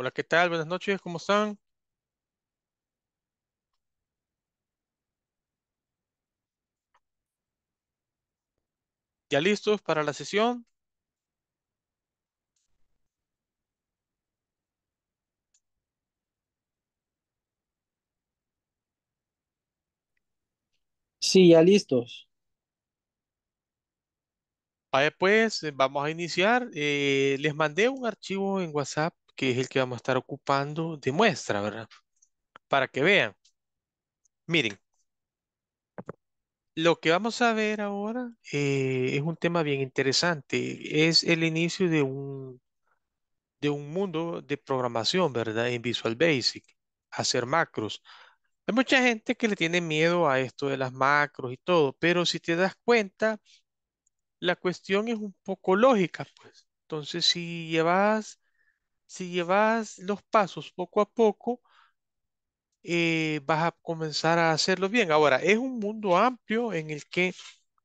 Hola, ¿qué tal? Buenas noches, ¿cómo están? ¿Ya listos para la sesión? Sí, ya listos. pues, eh, vamos a iniciar. Eh, les mandé un archivo en WhatsApp que es el que vamos a estar ocupando de muestra, ¿verdad? Para que vean. Miren, lo que vamos a ver ahora eh, es un tema bien interesante. Es el inicio de un, de un mundo de programación, ¿verdad? En Visual Basic, hacer macros. Hay mucha gente que le tiene miedo a esto de las macros y todo, pero si te das cuenta, la cuestión es un poco lógica, pues. Entonces, si llevas si llevas los pasos poco a poco, eh, vas a comenzar a hacerlo bien. Ahora, es un mundo amplio en el que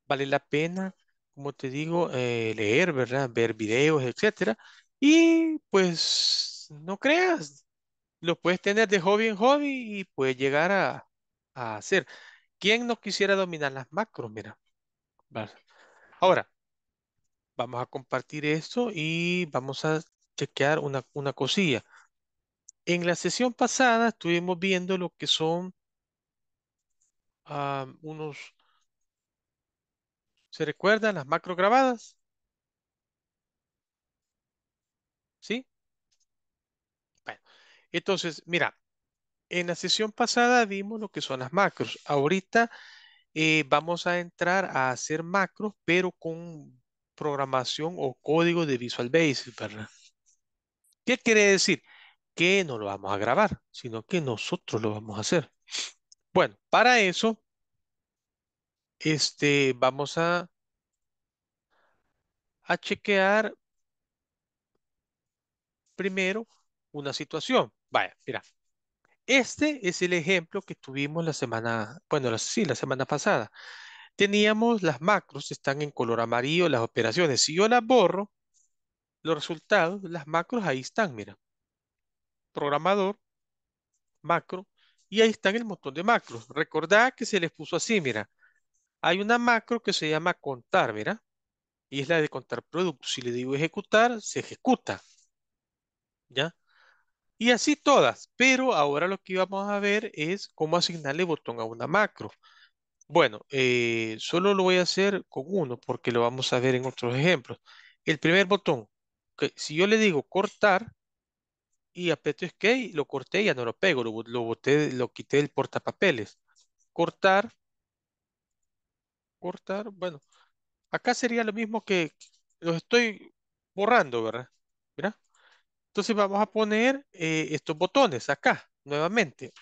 vale la pena, como te digo, eh, leer, ¿verdad? Ver videos, etcétera. Y pues no creas, lo puedes tener de hobby en hobby y puedes llegar a, a hacer. ¿Quién no quisiera dominar las macros? Mira. Ahora, vamos a compartir esto y vamos a chequear una, una cosilla. En la sesión pasada estuvimos viendo lo que son ah, unos... ¿Se recuerdan las macro grabadas? ¿Sí? Bueno, entonces, mira, en la sesión pasada vimos lo que son las macros. Ahorita eh, vamos a entrar a hacer macros, pero con programación o código de Visual Basic, ¿verdad? ¿Qué quiere decir? Que no lo vamos a grabar, sino que nosotros lo vamos a hacer. Bueno, para eso, este, vamos a, a chequear primero una situación. Vaya, mira. Este es el ejemplo que tuvimos la semana, bueno, sí, la semana pasada. Teníamos las macros, están en color amarillo las operaciones. Si yo las borro, los resultados, las macros ahí están, mira. Programador, macro, y ahí están el montón de macros. Recordad que se les puso así, mira. Hay una macro que se llama contar, mira. Y es la de contar productos. Si le digo ejecutar, se ejecuta. ¿Ya? Y así todas. Pero ahora lo que vamos a ver es cómo asignarle botón a una macro. Bueno, eh, solo lo voy a hacer con uno porque lo vamos a ver en otros ejemplos. El primer botón, si yo le digo cortar y apeto escape, lo corté, y ya no lo pego, lo, lo boté, lo quité del portapapeles. Cortar, cortar, bueno, acá sería lo mismo que los estoy borrando, ¿verdad? Entonces vamos a poner eh, estos botones acá, nuevamente.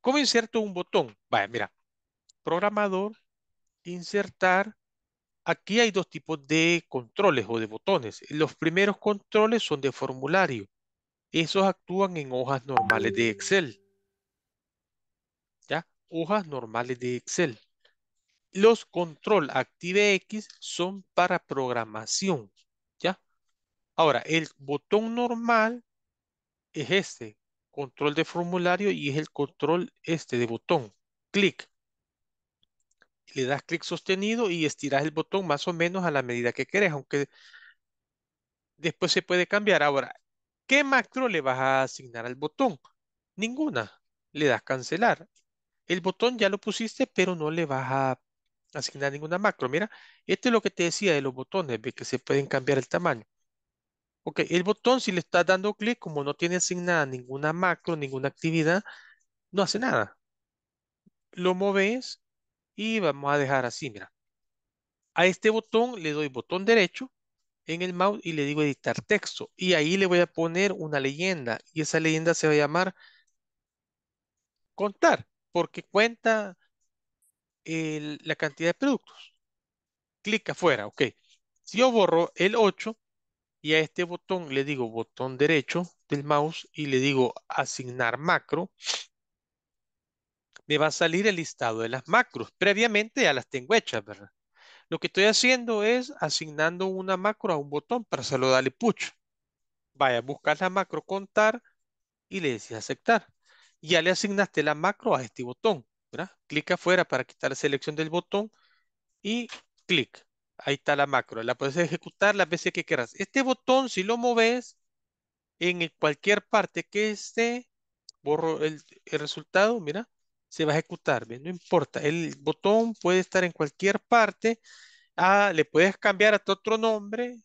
¿Cómo inserto un botón? Vaya, mira, programador, insertar, Aquí hay dos tipos de controles o de botones. Los primeros controles son de formulario. Esos actúan en hojas normales de Excel. ¿Ya? Hojas normales de Excel. Los control Active X son para programación. ¿Ya? Ahora, el botón normal es este. Control de formulario y es el control este de botón. Clic le das clic sostenido y estiras el botón más o menos a la medida que querés, aunque después se puede cambiar. Ahora, ¿qué macro le vas a asignar al botón? Ninguna. Le das cancelar. El botón ya lo pusiste, pero no le vas a asignar ninguna macro. Mira, esto es lo que te decía de los botones, de que se pueden cambiar el tamaño. Ok, el botón si le estás dando clic, como no tiene asignada ninguna macro, ninguna actividad, no hace nada. Lo moves y vamos a dejar así, mira. A este botón le doy botón derecho en el mouse y le digo editar texto. Y ahí le voy a poner una leyenda y esa leyenda se va a llamar contar porque cuenta la cantidad de productos. Clic afuera, ok. Si yo borro el 8 y a este botón le digo botón derecho del mouse y le digo asignar macro, me va a salir el listado de las macros. Previamente ya las tengo hechas, ¿verdad? Lo que estoy haciendo es asignando una macro a un botón para hacerlo darle push. Vaya, buscar la macro contar y le decís aceptar. Ya le asignaste la macro a este botón. ¿verdad? Clic afuera para quitar la selección del botón y clic. Ahí está la macro. La puedes ejecutar las veces que quieras. Este botón, si lo mueves en cualquier parte que esté, borro el, el resultado, mira, se va a ejecutar, No importa, el botón puede estar en cualquier parte, ah, le puedes cambiar hasta otro nombre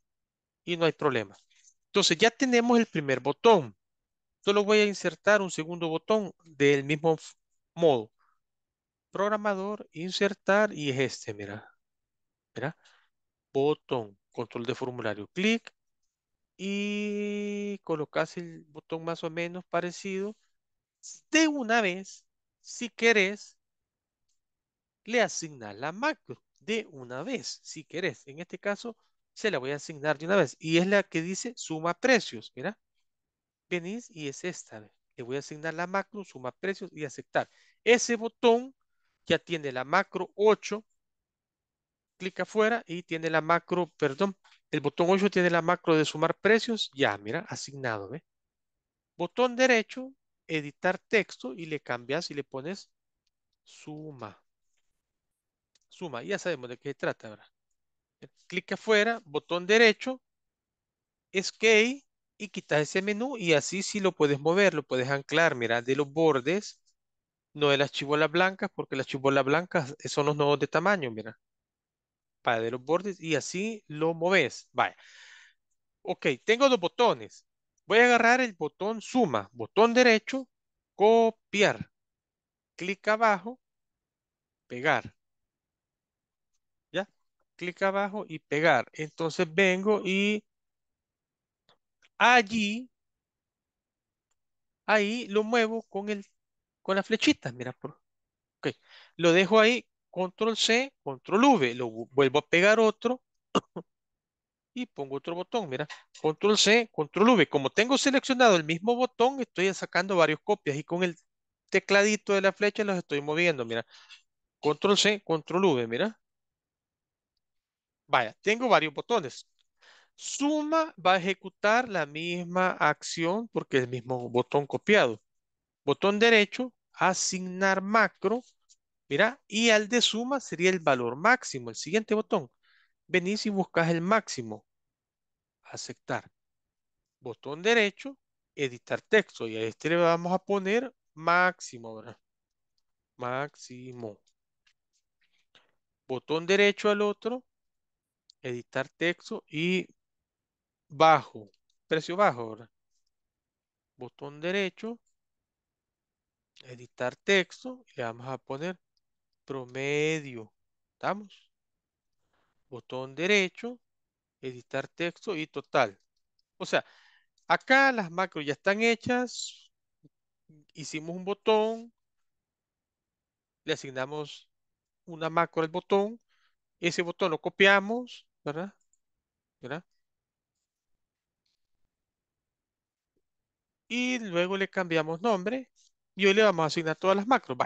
y no hay problema. Entonces ya tenemos el primer botón. Solo voy a insertar un segundo botón del mismo modo. Programador, insertar y es este, mira. Mira. Botón, control de formulario, clic y colocas el botón más o menos parecido. De una vez si querés, le asignas la macro de una vez, si querés. En este caso, se la voy a asignar de una vez. Y es la que dice suma precios, mira. Venís y es esta. Le voy a asignar la macro, suma precios y aceptar. Ese botón ya tiene la macro 8. Clic afuera y tiene la macro, perdón, el botón 8 tiene la macro de sumar precios. Ya, mira, asignado, Botón derecho editar texto y le cambias y le pones suma. Suma, ya sabemos de qué se trata ahora. Clic afuera, botón derecho, escape y quitas ese menú y así sí lo puedes mover, lo puedes anclar, mira, de los bordes, no de las chibolas blancas, porque las chibolas blancas eh, son los nodos de tamaño, mira. Para de los bordes y así lo moves. Vaya. Ok, tengo dos botones. Voy a agarrar el botón suma, botón derecho, copiar. Clic abajo, pegar. ¿Ya? Clic abajo y pegar. Entonces vengo y allí, ahí lo muevo con, el, con la flechita. Mira, por, okay. lo dejo ahí, control C, control V. Lo vuelvo a pegar otro y pongo otro botón, mira, control C, control V. Como tengo seleccionado el mismo botón, estoy sacando varias copias y con el tecladito de la flecha los estoy moviendo, mira. Control C, control V, mira. Vaya, tengo varios botones. Suma va a ejecutar la misma acción porque es el mismo botón copiado. Botón derecho, asignar macro, mira, y al de suma sería el valor máximo, el siguiente botón venís y buscas el máximo. Aceptar. Botón derecho, editar texto. Y a este le vamos a poner máximo, ¿verdad? Máximo. Botón derecho al otro, editar texto y bajo, precio bajo, ahora. Botón derecho, editar texto y le vamos a poner promedio. ¿Estamos? botón derecho, editar texto y total. O sea, acá las macros ya están hechas, hicimos un botón, le asignamos una macro al botón, ese botón lo copiamos, ¿verdad? ¿verdad? Y luego le cambiamos nombre y hoy le vamos a asignar todas las macros.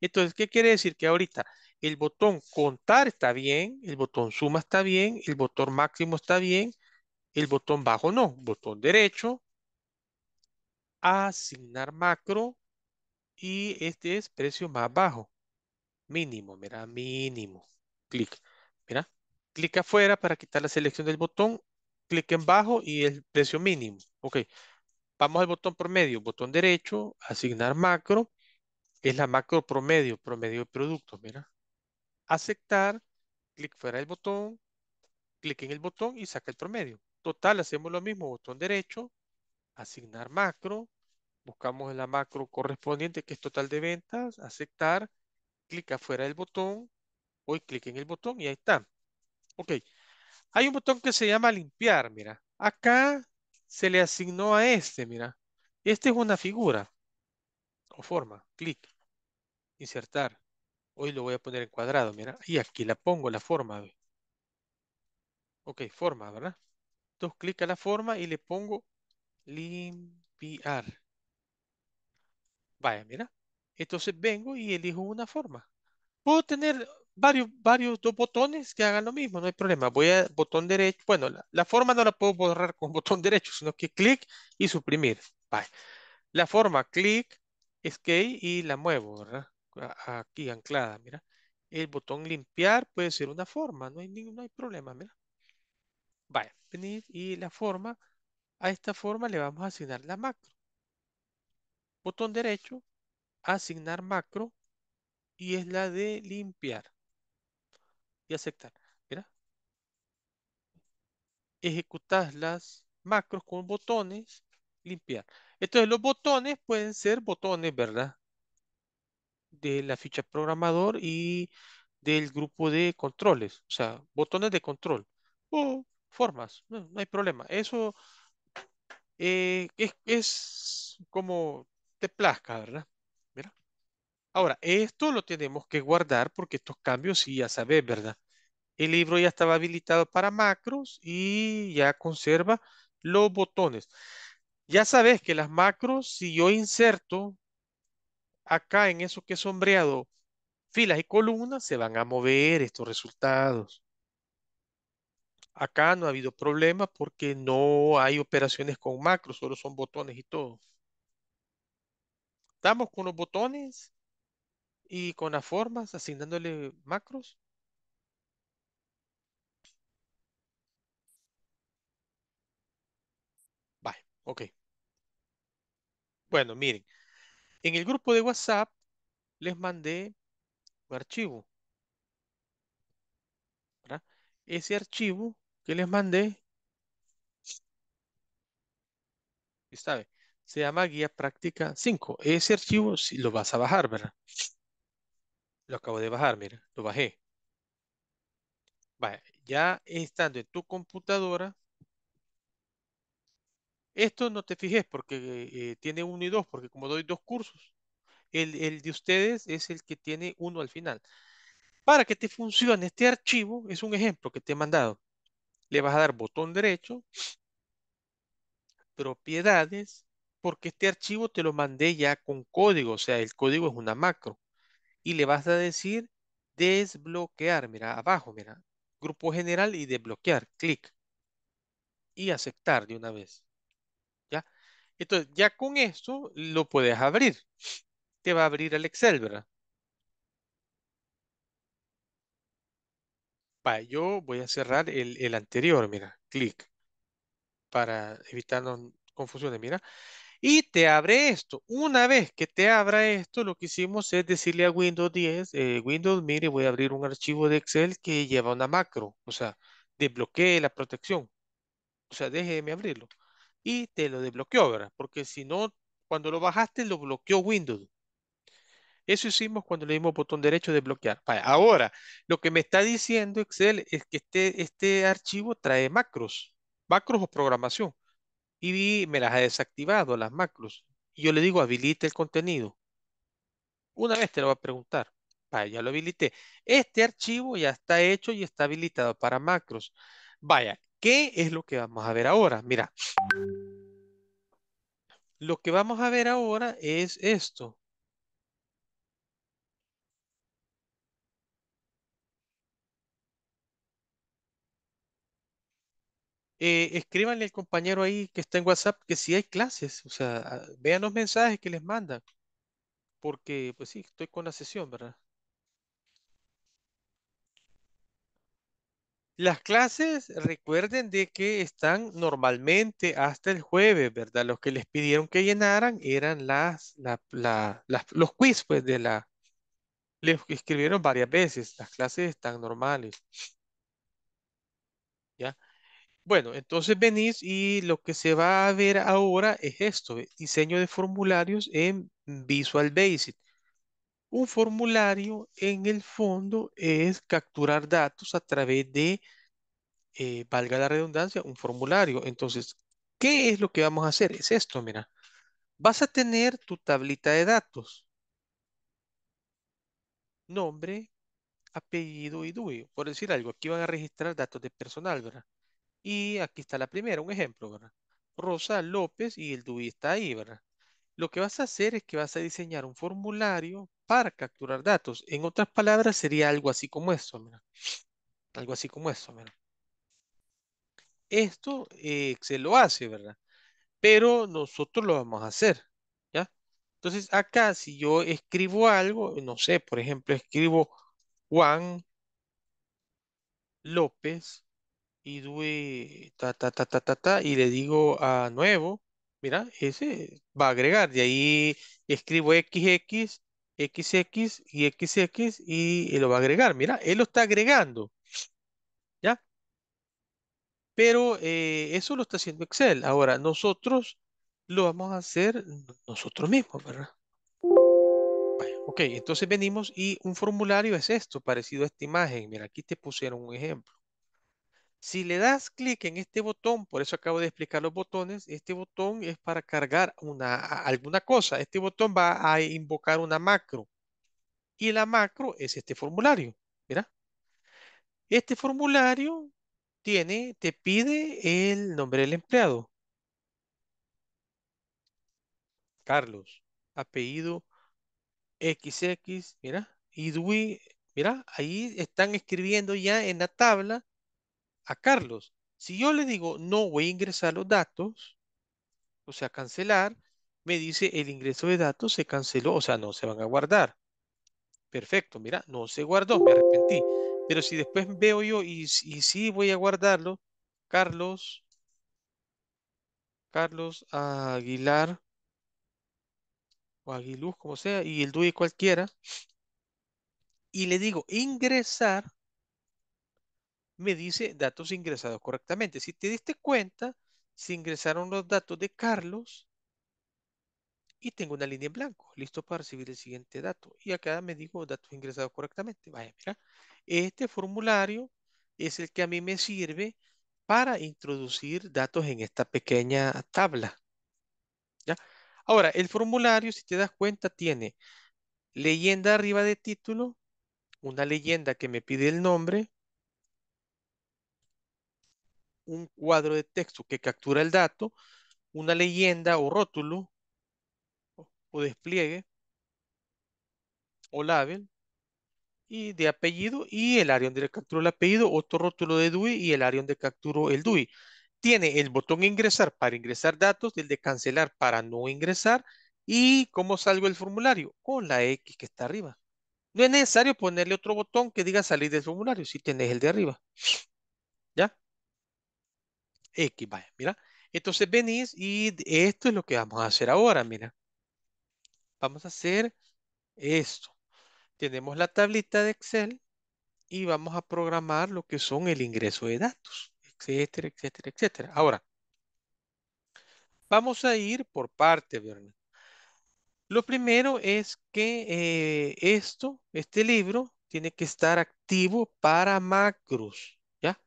Entonces, ¿qué quiere decir? Que ahorita el botón contar está bien, el botón suma está bien, el botón máximo está bien, el botón bajo no, botón derecho, asignar macro y este es precio más bajo, mínimo, mira, mínimo, clic, mira, clic afuera para quitar la selección del botón, clic en bajo y el precio mínimo, ok, vamos al botón promedio, botón derecho, asignar macro, es la macro promedio, promedio de producto, mira, aceptar, clic fuera del botón, clic en el botón y saca el promedio. Total, hacemos lo mismo, botón derecho, asignar macro, buscamos la macro correspondiente que es total de ventas, aceptar, clic afuera del botón, hoy clic en el botón y ahí está. Ok, hay un botón que se llama limpiar, mira. Acá se le asignó a este, mira. Este es una figura o forma, clic, insertar. Hoy lo voy a poner en cuadrado, mira. Y aquí la pongo, la forma. Ok, forma, ¿verdad? entonces clic a la forma y le pongo limpiar. Vaya, mira. Entonces vengo y elijo una forma. Puedo tener varios, varios dos botones que hagan lo mismo, no hay problema. Voy a botón derecho. Bueno, la, la forma no la puedo borrar con botón derecho, sino que clic y suprimir. Vaya. La forma, clic, escape y la muevo, ¿verdad? aquí anclada, mira. El botón limpiar puede ser una forma, no hay ningún no hay problema, mira. Vaya, venir y la forma, a esta forma le vamos a asignar la macro. Botón derecho, asignar macro y es la de limpiar y aceptar. Mira. ejecutar las macros con botones, limpiar. Entonces los botones pueden ser botones, ¿verdad? de la ficha programador y del grupo de controles, o sea, botones de control o formas, no, hay problema. Eso eh, es, como te plazca, ¿verdad? Ahora, esto lo tenemos que guardar porque estos cambios sí ya sabes, ¿verdad? El libro ya estaba habilitado para macros y ya conserva los botones. Ya sabes que las macros, si yo inserto acá en eso que es sombreado filas y columnas, se van a mover estos resultados. Acá no ha habido problema porque no hay operaciones con macros, solo son botones y todo. Estamos con los botones y con las formas, asignándole macros. ok. Bueno, miren, en el grupo de WhatsApp les mandé un archivo. Ese archivo que les mandé, Se llama guía práctica 5. Ese archivo si lo vas a bajar, ¿verdad? Lo acabo de bajar, mira, lo bajé. ya estando en tu computadora, esto no te fijes porque eh, tiene uno y dos, porque como doy dos cursos, el, el, de ustedes es el que tiene uno al final. Para que te funcione este archivo, es un ejemplo que te he mandado. Le vas a dar botón derecho, propiedades, porque este archivo te lo mandé ya con código, o sea, el código es una macro. Y le vas a decir desbloquear, mira, abajo, mira, grupo general y desbloquear, clic. Y aceptar de una vez. Entonces, ya con esto lo puedes abrir. Te va a abrir el Excel, ¿verdad? yo voy a cerrar el, anterior, mira, clic, para evitarnos confusiones, mira. Y te abre esto. Una vez que te abra esto, lo que hicimos es decirle a Windows 10, eh, Windows, mire, voy a abrir un archivo de Excel que lleva una macro, o sea, desbloquee la protección. O sea, déjeme abrirlo y te lo desbloqueó, ¿verdad? Porque si no, cuando lo bajaste, lo bloqueó Windows. Eso hicimos cuando le dimos botón derecho de bloquear. ahora, lo que me está diciendo Excel es que este, este archivo trae macros, macros o programación. Y me las ha desactivado, las macros. Y yo le digo, habilite el contenido. Una vez te lo va a preguntar. Vaya, ya lo habilité. Este archivo ya está hecho y está habilitado para macros. Vaya, ¿Qué es lo que vamos a ver ahora? Mira, lo que vamos a ver ahora es esto. Eh, escríbanle al compañero ahí que está en WhatsApp que si hay clases, o sea, ah, vean los mensajes que les mandan, porque pues sí, estoy con la sesión, ¿verdad? Las clases, recuerden de que están normalmente hasta el jueves, ¿verdad? Los que les pidieron que llenaran eran las, los quiz, pues, de la... Les escribieron varias veces, las clases están normales. ¿Ya? Bueno, entonces venís y lo que se va a ver ahora es esto, diseño de formularios en Visual Basic. Un formulario en el fondo es capturar datos a través de, eh, valga la redundancia, un formulario. Entonces, ¿qué es lo que vamos a hacer? Es esto, mira. Vas a tener tu tablita de datos. Nombre, apellido y DUI. Por decir algo, aquí van a registrar datos de personal, ¿verdad? Y aquí está la primera, un ejemplo, ¿verdad? Rosa López y el DUI está ahí, ¿verdad? Lo que vas a hacer es que vas a diseñar un formulario para capturar datos. En otras palabras, sería algo así como esto. Algo así como esto. Esto se eh, lo hace, ¿verdad? Pero nosotros lo vamos a hacer. ¿ya? Entonces, acá, si yo escribo algo, no sé, por ejemplo, escribo Juan López y due ta, ta, ta, y le digo a nuevo, mira, ese va a agregar, de ahí escribo XX XX y XX y lo va a agregar. Mira, él lo está agregando. ¿Ya? Pero eh, eso lo está haciendo Excel. Ahora, nosotros lo vamos a hacer nosotros mismos, ¿verdad? ok, entonces venimos y un formulario es esto, parecido a esta imagen. Mira, aquí te pusieron un ejemplo. Si le das clic en este botón, por eso acabo de explicar los botones, este botón es para cargar alguna cosa. Este botón va a invocar una macro. Y la macro es este formulario. Mira. Este formulario tiene, te pide el nombre del empleado. Carlos. Apellido XX. Mira. Idui. Mira. Ahí están escribiendo ya en la tabla a Carlos. Si yo le digo no voy a ingresar los datos, o sea, cancelar, me dice el ingreso de datos se canceló, o sea, no se van a guardar. Perfecto, mira, no se guardó, me arrepentí. Pero si después veo yo y, y sí voy a guardarlo, Carlos, Carlos Aguilar, o Aguiluz, como sea, y el DUI cualquiera, y le digo ingresar, me dice datos ingresados correctamente. Si te diste cuenta, se ingresaron los datos de Carlos y tengo una línea en blanco, listo para recibir el siguiente dato. Y acá me digo datos ingresados correctamente. Vaya, mira, este formulario es el que a mí me sirve para introducir datos en esta pequeña tabla. ¿Ya? Ahora, el formulario, si te das cuenta, tiene leyenda arriba de título, una leyenda que me pide el nombre, un cuadro de texto que captura el dato, una leyenda o rótulo o despliegue o label y de apellido y el área donde capturo el apellido, otro rótulo de DUI y el área donde capturo el DUI. Tiene el botón ingresar para ingresar datos, el de cancelar para no ingresar y cómo salgo el formulario con la X que está arriba. No es necesario ponerle otro botón que diga salir del formulario si tenés el de arriba. ¿Ya? X, vaya, mira. Entonces venís y esto es lo que vamos a hacer ahora, mira. Vamos a hacer esto. Tenemos la tablita de Excel y vamos a programar lo que son el ingreso de datos, etcétera, etcétera, etcétera. Ahora, vamos a ir por parte, Bernie. Lo primero es que eh, esto, este libro, tiene que estar activo para macros, ¿ya?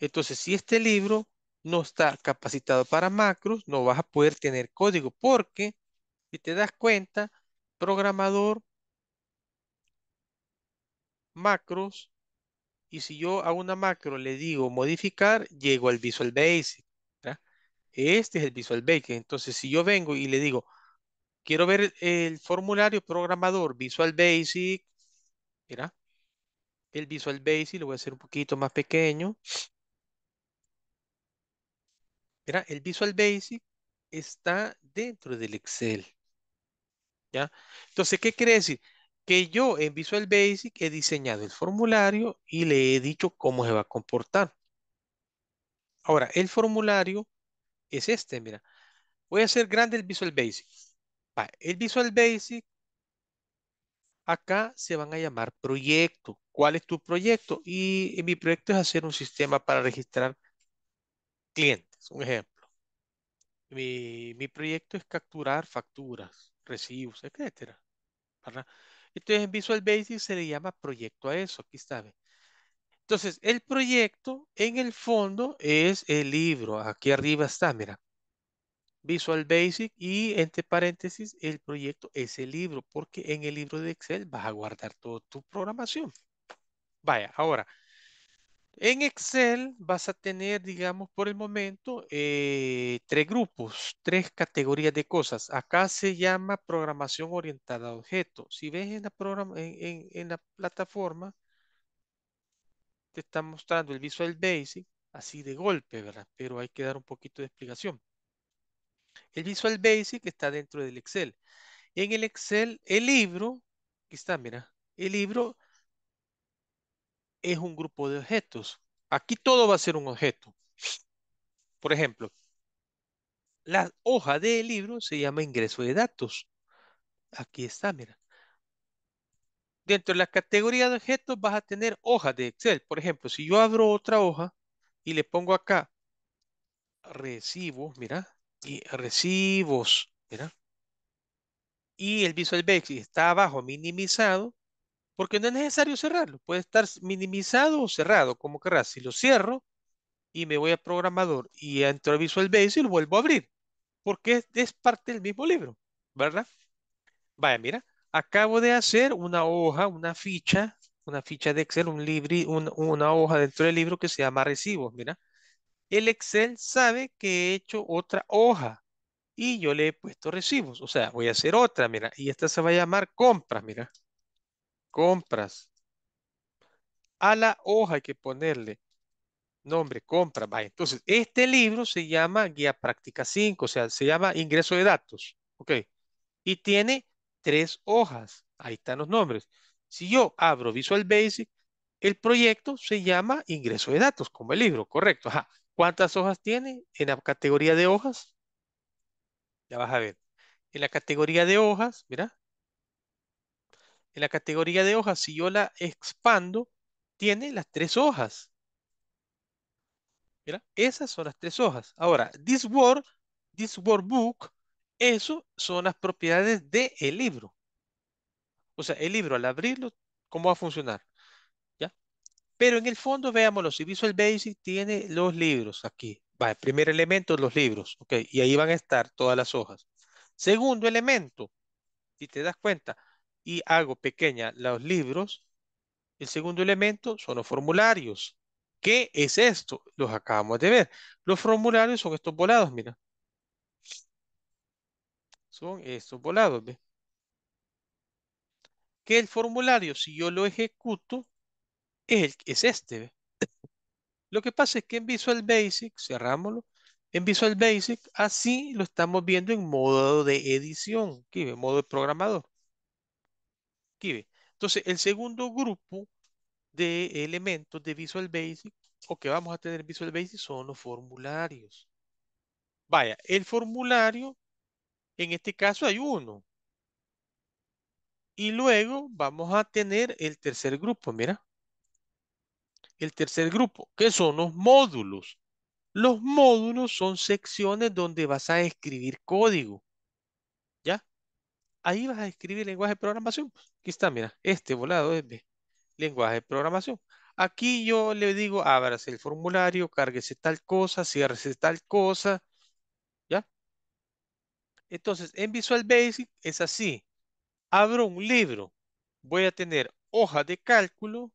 Entonces, si este libro no está capacitado para macros, no vas a poder tener código porque, si te das cuenta, programador, macros, y si yo a una macro le digo modificar, llego al Visual Basic. Este es el Visual Basic. Entonces, si yo vengo y le digo, quiero ver el formulario programador Visual Basic, mira, el Visual Basic, lo voy a hacer un poquito más pequeño. Mira, el Visual Basic está dentro del Excel. ¿Ya? Entonces, ¿qué quiere decir? Que yo en Visual Basic he diseñado el formulario y le he dicho cómo se va a comportar. Ahora, el formulario es este, mira. Voy a hacer grande el Visual Basic. el Visual Basic, acá se van a llamar proyecto. ¿Cuál es tu proyecto? Y, y mi proyecto es hacer un sistema para registrar clientes un ejemplo. Mi, mi proyecto es capturar facturas, recibos, etcétera. Entonces en Visual Basic se le llama proyecto a eso, aquí está. Entonces el proyecto en el fondo es el libro, aquí arriba está, mira. Visual Basic y entre paréntesis el proyecto es el libro, porque en el libro de Excel vas a guardar toda tu programación. Vaya, ahora, en Excel vas a tener, digamos, por el momento, eh, tres grupos, tres categorías de cosas. Acá se llama programación orientada a objetos. Si ves en la, en, en la plataforma, te está mostrando el Visual Basic así de golpe, ¿verdad? Pero hay que dar un poquito de explicación. El Visual Basic está dentro del Excel. En el Excel, el libro, aquí está, mira, el libro es un grupo de objetos. Aquí todo va a ser un objeto. Por ejemplo, la hoja de libro se llama ingreso de datos. Aquí está, mira. Dentro de la categoría de objetos vas a tener hojas de Excel. Por ejemplo, si yo abro otra hoja y le pongo acá recibos, mira, y recibos, mira. Y el Visual Basic está abajo minimizado porque no es necesario cerrarlo, puede estar minimizado o cerrado, como querrás. Si lo cierro y me voy a programador y entro a Visual Basic y lo vuelvo a abrir, porque es, parte del mismo libro, ¿verdad? Vaya, mira, acabo de hacer una hoja, una ficha, una ficha de Excel, un libro una hoja dentro del libro que se llama recibos, mira. El Excel sabe que he hecho otra hoja y yo le he puesto recibos, o sea, voy a hacer otra, mira, y esta se va a llamar compras, mira compras. A la hoja hay que ponerle nombre, compra. Vaya. Entonces, este libro se llama Guía Práctica 5, o sea, se llama Ingreso de Datos. Ok. Y tiene tres hojas. Ahí están los nombres. Si yo abro Visual Basic, el proyecto se llama Ingreso de Datos, como el libro, correcto. Ajá. ¿Cuántas hojas tiene en la categoría de hojas? Ya vas a ver. En la categoría de hojas, mira, en la categoría de hojas, si yo la expando, tiene las tres hojas. Mira, esas son las tres hojas. Ahora, this word, this word book, eso son las propiedades del el libro. O sea, el libro al abrirlo, ¿cómo va a funcionar? ¿Ya? Pero en el fondo, veámoslo, si Visual Basic tiene los libros aquí. Va, el primer elemento, los libros. Ok, y ahí van a estar todas las hojas. Segundo elemento, si te das cuenta, y hago pequeña los libros. El segundo elemento son los formularios. ¿Qué es esto? Los acabamos de ver. Los formularios son estos volados, mira. Son estos volados, ¿ve? Que el formulario, si yo lo ejecuto, es, es este, Lo que pasa es que en Visual Basic, cerramoslo. en Visual Basic así lo estamos viendo en modo de edición, que en modo de programador. Entonces, el segundo grupo de elementos de Visual Basic o que vamos a tener en Visual Basic son los formularios. Vaya, el formulario, en este caso hay uno. Y luego vamos a tener el tercer grupo, mira. El tercer grupo, que son los módulos. Los módulos son secciones donde vas a escribir código ahí vas a escribir lenguaje de programación. Aquí está, mira, este volado es de lenguaje de programación. Aquí yo le digo, ábrase el formulario, cárguese tal cosa, ciérrese tal cosa. ¿Ya? Entonces, en Visual Basic es así. Abro un libro. Voy a tener hojas de cálculo,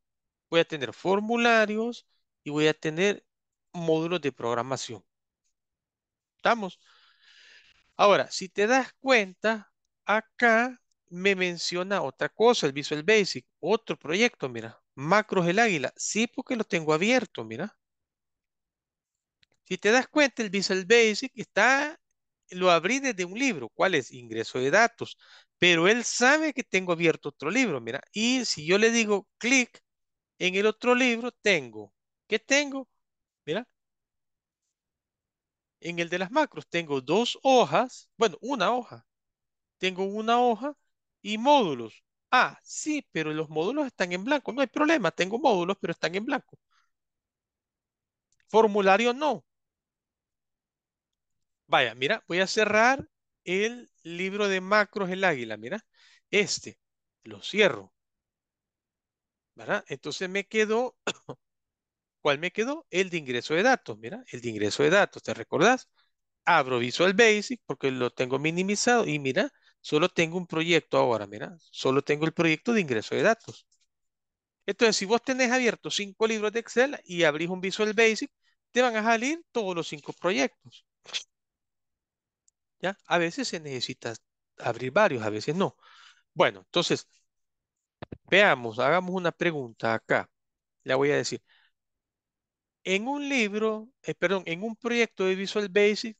voy a tener formularios y voy a tener módulos de programación. ¿Estamos? Ahora, si te das cuenta, Acá me menciona otra cosa, el Visual Basic, otro proyecto, mira. Macros el Águila. Sí, porque lo tengo abierto, mira. Si te das cuenta, el Visual Basic está, lo abrí desde un libro. ¿Cuál es? Ingreso de datos. Pero él sabe que tengo abierto otro libro, mira. Y si yo le digo clic en el otro libro, tengo. ¿Qué tengo? Mira. En el de las macros tengo dos hojas, bueno, una hoja tengo una hoja y módulos. Ah, sí, pero los módulos están en blanco. No hay problema, tengo módulos, pero están en blanco. Formulario no. Vaya, mira, voy a cerrar el libro de macros El Águila, mira. Este, lo cierro. ¿Verdad? Entonces me quedó, ¿cuál me quedó? El de ingreso de datos, mira, el de ingreso de datos, ¿te recordás? Abro Visual Basic porque lo tengo minimizado y mira, Solo tengo un proyecto ahora, mira, solo tengo el proyecto de ingreso de datos. Entonces, si vos tenés abiertos cinco libros de Excel y abrís un Visual Basic, te van a salir todos los cinco proyectos. ¿Ya? A veces se necesita abrir varios, a veces no. Bueno, entonces, veamos, hagamos una pregunta acá. Le voy a decir. En un libro, eh, perdón, en un proyecto de Visual Basic,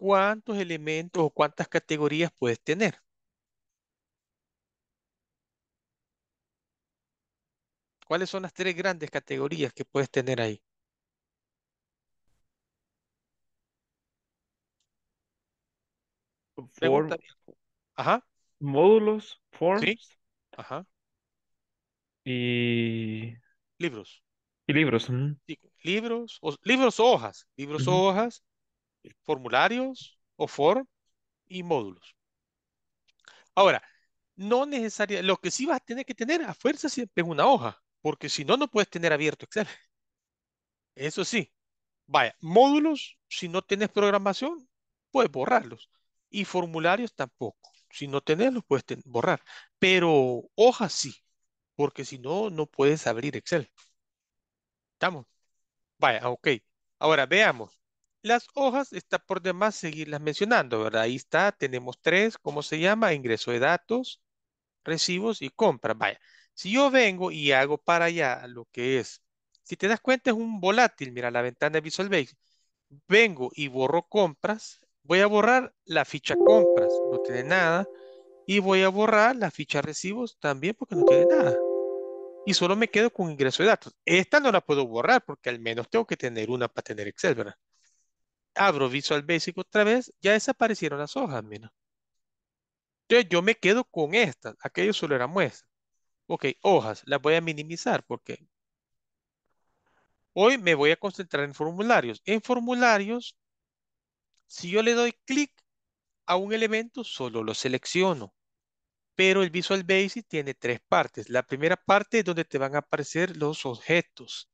cuántos elementos o cuántas categorías puedes tener. ¿Cuáles son las tres grandes categorías que puedes tener ahí? Form, Ajá. Módulos, forms. Ajá. Y libros. Y libros. libros, o, libros hojas. Libros hojas formularios o form y módulos. Ahora, no necesariamente, lo que sí vas a tener que tener a fuerza siempre es una hoja, porque si no, no puedes tener abierto Excel. Eso sí, vaya, módulos, si no tienes programación, puedes borrarlos. Y formularios tampoco. Si no tienes los puedes borrar. Pero hojas sí, porque si no, no puedes abrir Excel. ¿Estamos? Vaya, ok. Ahora veamos. Las hojas está por demás seguirlas mencionando, ¿verdad? Ahí está, tenemos tres, ¿cómo se llama? Ingreso de datos, recibos y compras. Vaya, si yo vengo y hago para allá lo que es, si te das cuenta es un volátil, mira la ventana de Visual Basic. Vengo y borro compras, voy a borrar la ficha compras, no tiene nada, y voy a borrar la ficha recibos también porque no tiene nada. Y solo me quedo con ingreso de datos. Esta no la puedo borrar porque al menos tengo que tener una para tener Excel, ¿verdad? abro Visual Basic otra vez, ya desaparecieron las hojas, mira. Entonces yo me quedo con estas, aquello solo era muestra. Ok, hojas, las voy a minimizar porque hoy me voy a concentrar en formularios. En formularios, si yo le doy clic a un elemento, solo lo selecciono. Pero el Visual Basic tiene tres partes. La primera parte es donde te van a aparecer los objetos,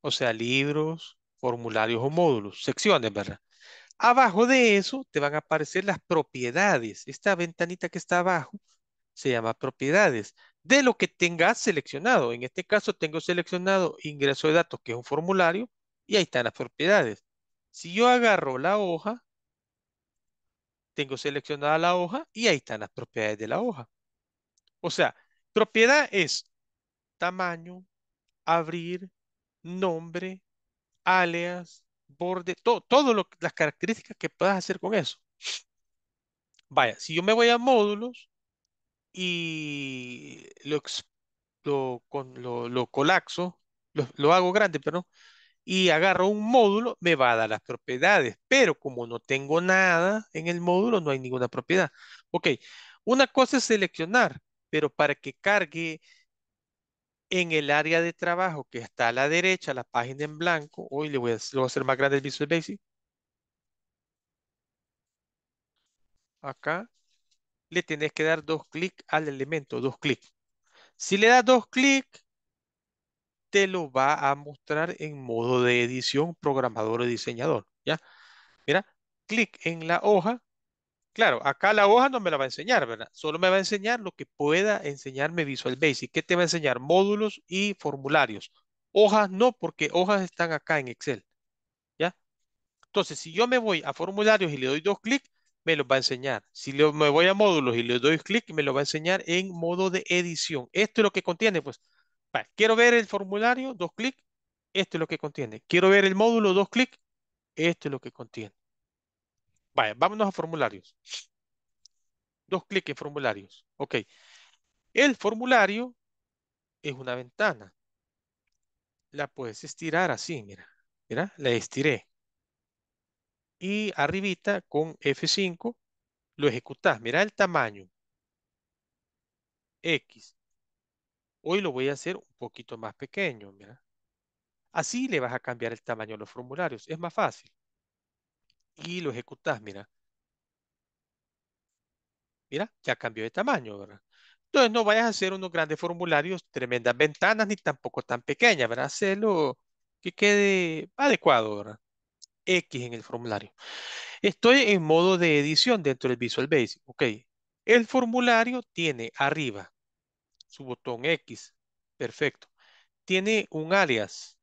o sea, libros, formularios o módulos, secciones, ¿verdad? Abajo de eso te van a aparecer las propiedades. Esta ventanita que está abajo se llama propiedades de lo que tengas seleccionado. En este caso tengo seleccionado ingreso de datos, que es un formulario, y ahí están las propiedades. Si yo agarro la hoja, tengo seleccionada la hoja y ahí están las propiedades de la hoja. O sea, propiedad es tamaño, abrir, nombre, alias, borde, todo, todas las características que puedas hacer con eso. Vaya, si yo me voy a módulos y lo, lo, con, lo, colapso, lo, lo hago grande, perdón, y agarro un módulo, me va a dar las propiedades, pero como no tengo nada en el módulo, no hay ninguna propiedad. Ok, una cosa es seleccionar, pero para que cargue en el área de trabajo que está a la derecha, la página en blanco, hoy le voy a, hacer más grande el Visual Basic. Acá le tenés que dar dos clics al elemento, dos clics. Si le das dos clics, te lo va a mostrar en modo de edición, programador o diseñador. ¿ya? Mira, clic en la hoja Claro, acá la hoja no me la va a enseñar, ¿verdad? Solo me va a enseñar lo que pueda enseñarme Visual Basic. ¿Qué te va a enseñar? Módulos y formularios. Hojas no, porque hojas están acá en Excel. ¿Ya? Entonces, si yo me voy a formularios y le doy dos clics, me los va a enseñar. Si yo me voy a módulos y le doy clics, me lo va a enseñar en modo de edición. Esto es lo que contiene, pues. quiero ver el formulario, dos clics, esto es lo que contiene. Quiero ver el módulo, dos clics, esto es lo que contiene. Vaya, vámonos a formularios. Dos clics en formularios. Ok. El formulario es una ventana. La puedes estirar así, mira. Mira, la estiré. Y arribita con F5 lo ejecutas. Mira el tamaño. X. Hoy lo voy a hacer un poquito más pequeño, mira. Así le vas a cambiar el tamaño a los formularios. Es más fácil y lo ejecutas, mira. Mira, ya cambió de tamaño, ¿verdad? Entonces no vayas a hacer unos grandes formularios, tremendas ventanas, ni tampoco tan pequeñas, ¿verdad? hacerlo que quede adecuado, ¿verdad? X en el formulario. Estoy en modo de edición dentro del Visual Basic. Ok. El formulario tiene arriba su botón X. Perfecto. Tiene un alias.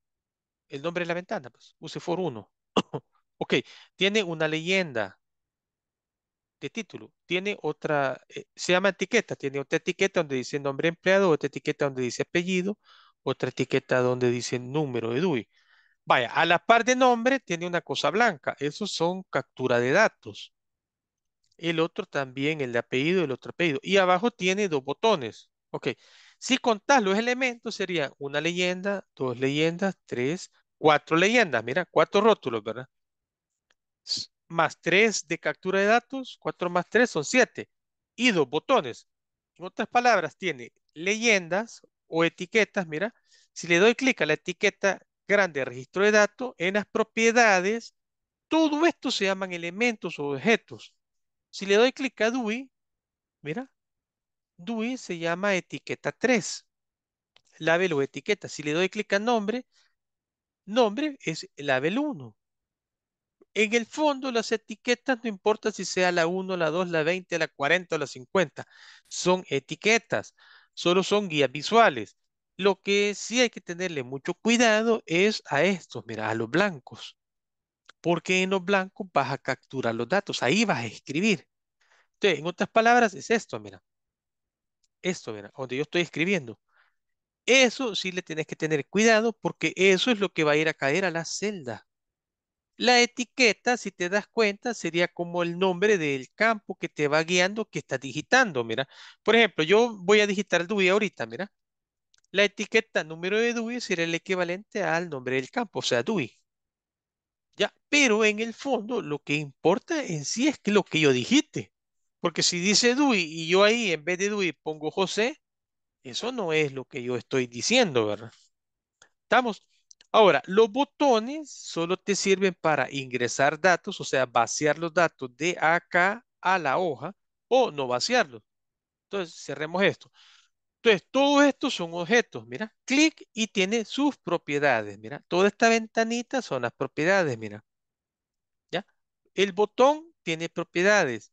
El nombre de la ventana, pues, use 1. Ok, tiene una leyenda de título, tiene otra, eh, se llama etiqueta, tiene otra etiqueta donde dice nombre empleado, otra etiqueta donde dice apellido, otra etiqueta donde dice número de DUI. Vaya, a la par de nombre tiene una cosa blanca, esos son captura de datos. El otro también, el de apellido, el otro apellido. Y abajo tiene dos botones. Ok, si contás los elementos sería una leyenda, dos leyendas, tres, cuatro leyendas, mira, cuatro rótulos, ¿verdad? más 3 de captura de datos, 4 más 3 son 7 y dos botones. En otras palabras, tiene leyendas o etiquetas, mira, si le doy clic a la etiqueta grande registro de datos, en las propiedades, todo esto se llaman elementos o objetos. Si le doy clic a DUI, mira, DUI se llama etiqueta 3, label o etiqueta. Si le doy clic a nombre, nombre es label 1. En el fondo, las etiquetas no importa si sea la 1, la 2, la 20, la 40 o la 50. Son etiquetas, solo son guías visuales. Lo que sí hay que tenerle mucho cuidado es a estos, mira, a los blancos. Porque en los blancos vas a capturar los datos, ahí vas a escribir. Entonces, en otras palabras, es esto, mira. Esto, mira, donde yo estoy escribiendo. Eso sí le tienes que tener cuidado porque eso es lo que va a ir a caer a la celda. La etiqueta, si te das cuenta, sería como el nombre del campo que te va guiando, que estás digitando, mira. Por ejemplo, yo voy a digitar DUI ahorita, mira. La etiqueta número de DUI sería el equivalente al nombre del campo, o sea, DUI. Ya, pero en el fondo lo que importa en sí es lo que yo dijiste. Porque si dice DUI y yo ahí en vez de DUI pongo José, eso no es lo que yo estoy diciendo, ¿verdad? ¿Estamos? Ahora, los botones solo te sirven para ingresar datos, o sea, vaciar los datos de acá a la hoja o no vaciarlos. Entonces, cerremos esto. Entonces, todos estos son objetos, mira, clic y tiene sus propiedades, mira. Toda esta ventanita son las propiedades, mira. ¿Ya? El botón tiene propiedades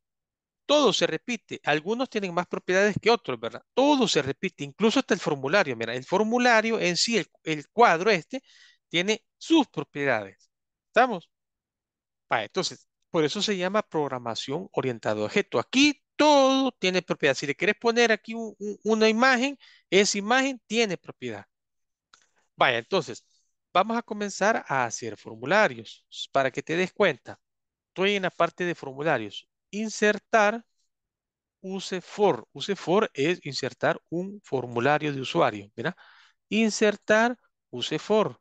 todo se repite. Algunos tienen más propiedades que otros, ¿verdad? Todo se repite, incluso hasta el formulario. Mira, el formulario en sí, el, cuadro este, tiene sus propiedades. ¿Estamos? entonces, por eso se llama programación orientado a objeto. Aquí todo tiene propiedad. Si le quieres poner aquí una imagen, esa imagen tiene propiedad. Vaya, entonces, vamos a comenzar a hacer formularios para que te des cuenta. Estoy en la parte de formularios insertar use for. Use for es insertar un formulario de usuario. Mira, insertar use for.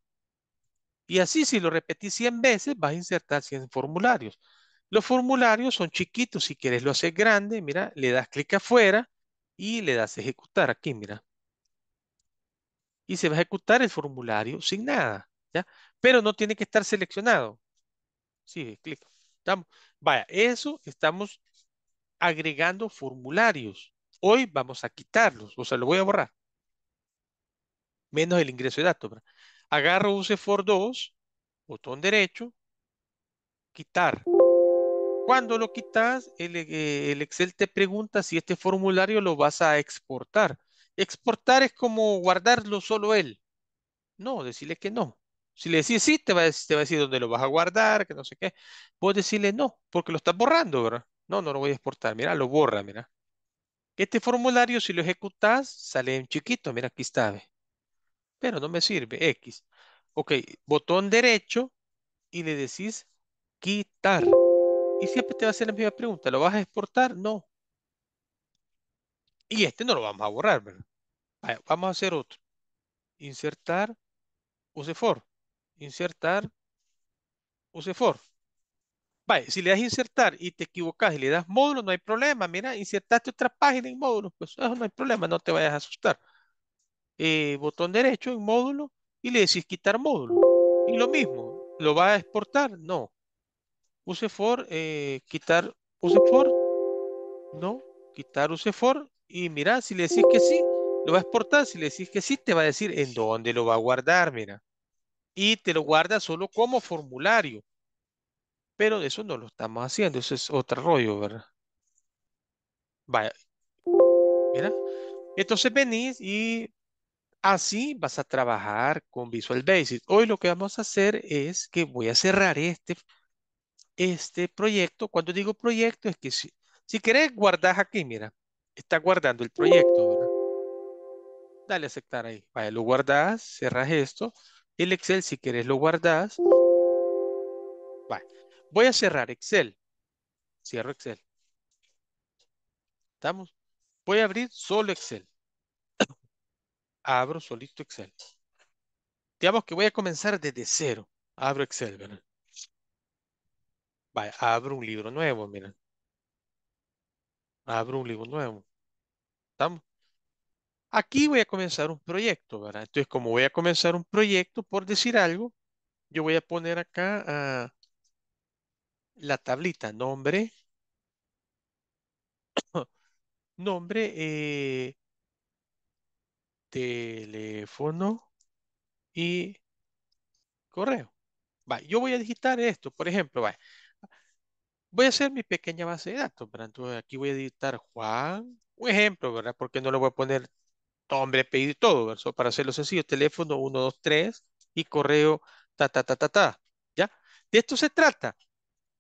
Y así si lo repetís 100 veces, vas a insertar 100 formularios. Los formularios son chiquitos. Si quieres lo haces grande, mira, le das clic afuera y le das ejecutar aquí, mira. Y se va a ejecutar el formulario sin nada, ¿ya? Pero no tiene que estar seleccionado. Sí, clic. Estamos. Vaya, eso estamos agregando formularios. Hoy vamos a quitarlos, o sea, lo voy a borrar. Menos el ingreso de datos. Agarro Use for 2, botón derecho, quitar. Cuando lo quitas, eh, el, Excel te pregunta si este formulario lo vas a exportar. Exportar es como guardarlo solo él. No, decirle que no. Si le decís sí, te va, a decir, dónde lo vas a guardar, que no sé qué. Vos decirle no, porque lo estás borrando, ¿verdad? No, no lo voy a exportar. Mira, lo borra, mira. Este formulario, si lo ejecutas, sale en chiquito. Mira, aquí está. Pero no me sirve. X. Ok, botón derecho y le decís quitar. Y siempre te va a hacer la misma pregunta. ¿Lo vas a exportar? No. Y este no lo vamos a borrar, ¿verdad? Vamos a hacer otro. Insertar use for insertar, use for. si le das insertar y te equivocas y le das módulo, no hay problema. Mira, insertaste otra página en módulo, pues no hay problema, no te vayas a asustar. Eh, botón derecho en módulo y le decís quitar módulo. Y lo mismo, ¿lo va a exportar? No. Use for, eh, quitar use for, no, quitar use for y mira, si le decís que sí, lo va a exportar. Si le decís que sí, te va a decir en dónde lo va a guardar, mira y te lo guarda solo como formulario. Pero eso no lo estamos haciendo, eso es otro rollo, ¿verdad? Vaya. Mira. Entonces venís y así vas a trabajar con Visual Basic. Hoy lo que vamos a hacer es que voy a cerrar este, este proyecto. Cuando digo proyecto es que si, si querés guardas aquí, mira. Está guardando el proyecto, ¿verdad? Dale a aceptar ahí. Vaya, lo guardas cerras esto. El Excel, si quieres, lo guardás. Voy a cerrar Excel. Cierro Excel. ¿Estamos? Voy a abrir solo Excel. Abro solito Excel. Digamos que voy a comenzar desde cero. Abro Excel, ¿verdad? Vale, abro un libro nuevo, miren. Abro un libro nuevo. ¿Estamos? aquí voy a comenzar un proyecto, ¿verdad? Entonces, como voy a comenzar un proyecto, por decir algo, yo voy a poner acá ah, la tablita nombre, nombre, eh, teléfono y correo. yo voy a digitar esto, por ejemplo, Voy a hacer mi pequeña base de datos, ¿verdad? Entonces aquí voy a digitar Juan, un ejemplo, ¿verdad? Porque no le voy a poner hombre, pedir todo, para hacerlo sencillo, teléfono 123 y correo ta ta ta ta ta, ¿ya? De esto se trata,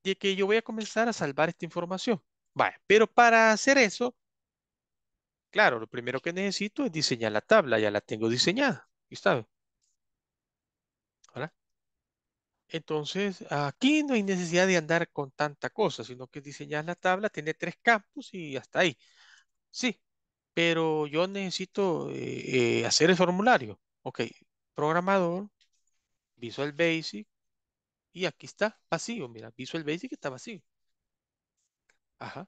de que yo voy a comenzar a salvar esta información. Vale, pero para hacer eso, claro, lo primero que necesito es diseñar la tabla, ya la tengo diseñada, ¿está? ¿Ahora? Entonces, aquí no hay necesidad de andar con tanta cosa, sino que diseñar la tabla, tiene tres campos y hasta ahí. Sí, pero yo necesito eh, eh, hacer el formulario. Ok, programador, Visual Basic, y aquí está vacío, mira, Visual Basic está vacío. Ajá.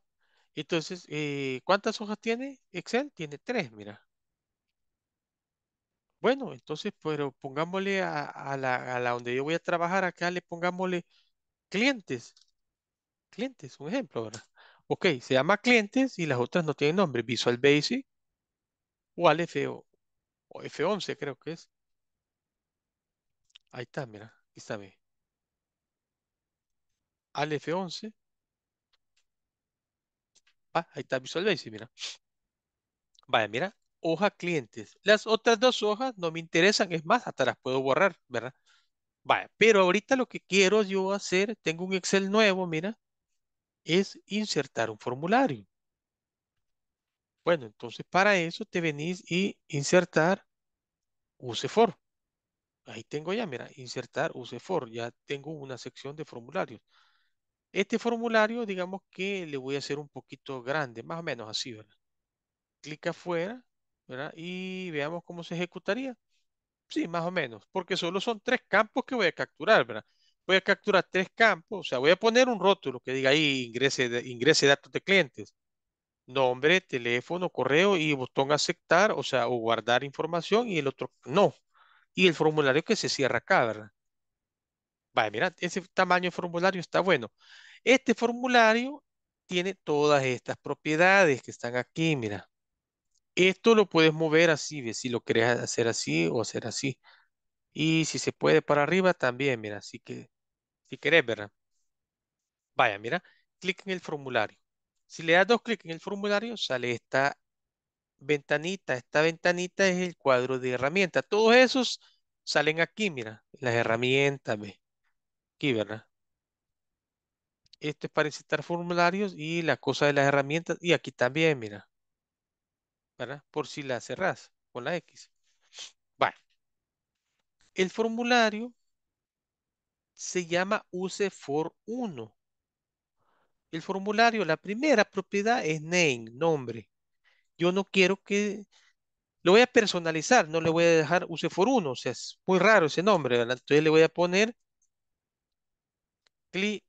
Entonces, eh, ¿cuántas hojas tiene Excel? Tiene tres, mira. Bueno, entonces, pero pongámosle a, a la donde yo voy a trabajar acá, le pongámosle clientes. Clientes, un ejemplo, ¿verdad? Ok, se llama clientes y las otras no tienen nombre. Visual Basic o al F o, F11 creo que es. Ahí está, mira, aquí está bien. Al F11. Ah, ahí está Visual Basic, mira. Vaya, mira, hoja clientes. Las otras dos hojas no me interesan, es más, hasta las puedo borrar, ¿verdad? Vaya, pero ahorita lo que quiero yo hacer, tengo un Excel nuevo, mira es insertar un formulario. Bueno, entonces para eso te venís y insertar use UseFor. Ahí tengo ya, mira, insertar for Ya tengo una sección de formularios. Este formulario, digamos que le voy a hacer un poquito grande, más o menos así, ¿verdad? Clic afuera, ¿verdad? Y veamos cómo se ejecutaría. Sí, más o menos, porque solo son tres campos que voy a capturar, ¿verdad? voy a capturar tres campos, o sea, voy a poner un rótulo que diga ahí ingrese, ingrese datos de clientes, nombre, teléfono, correo y botón aceptar, o sea, o guardar información y el otro no. Y el formulario que se cierra acá, ¿verdad? Vaya, mira, ese tamaño de formulario está bueno. Este formulario tiene todas estas propiedades que están aquí, mira. Esto lo puedes mover así, si lo querés hacer así o hacer así. Y si se puede para arriba también, mira, así que si querés, ¿verdad? Vaya, mira, clic en el formulario. Si le das dos clics en el formulario, sale esta ventanita. Esta ventanita es el cuadro de herramientas. Todos esos salen aquí, mira. Las herramientas, ve. Aquí, ¿verdad? Esto es para incitar formularios y la cosa de las herramientas. Y aquí también, mira. ¿Verdad? Por si la cerrás con la X. Vale. El formulario se llama use for 1. El formulario, la primera propiedad es name, nombre. Yo no quiero que... Lo voy a personalizar, no le voy a dejar use for 1. O sea, es muy raro ese nombre, Entonces le voy a poner clientes.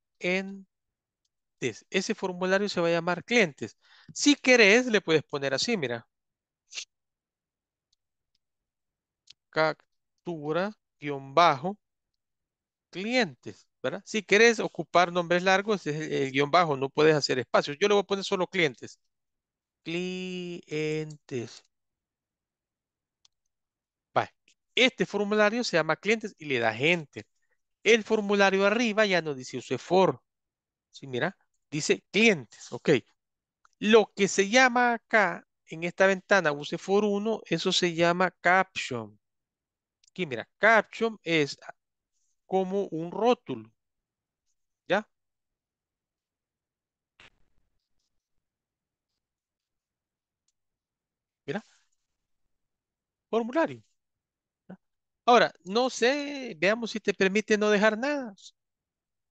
Ese formulario se va a llamar clientes. Si querés, le puedes poner así, mira. Captura, guión bajo, clientes, ¿verdad? Si querés ocupar nombres largos, es el, guión bajo, no puedes hacer espacios. Yo le voy a poner solo clientes. Clientes. Este formulario se llama clientes y le da gente. El formulario arriba ya no dice for. Sí, mira, dice clientes, ok. Lo que se llama acá, en esta ventana, for 1, eso se llama caption. Aquí mira, caption es como un rótulo. ¿Ya? Mira. Formulario. Ahora, no sé, veamos si te permite no dejar nada.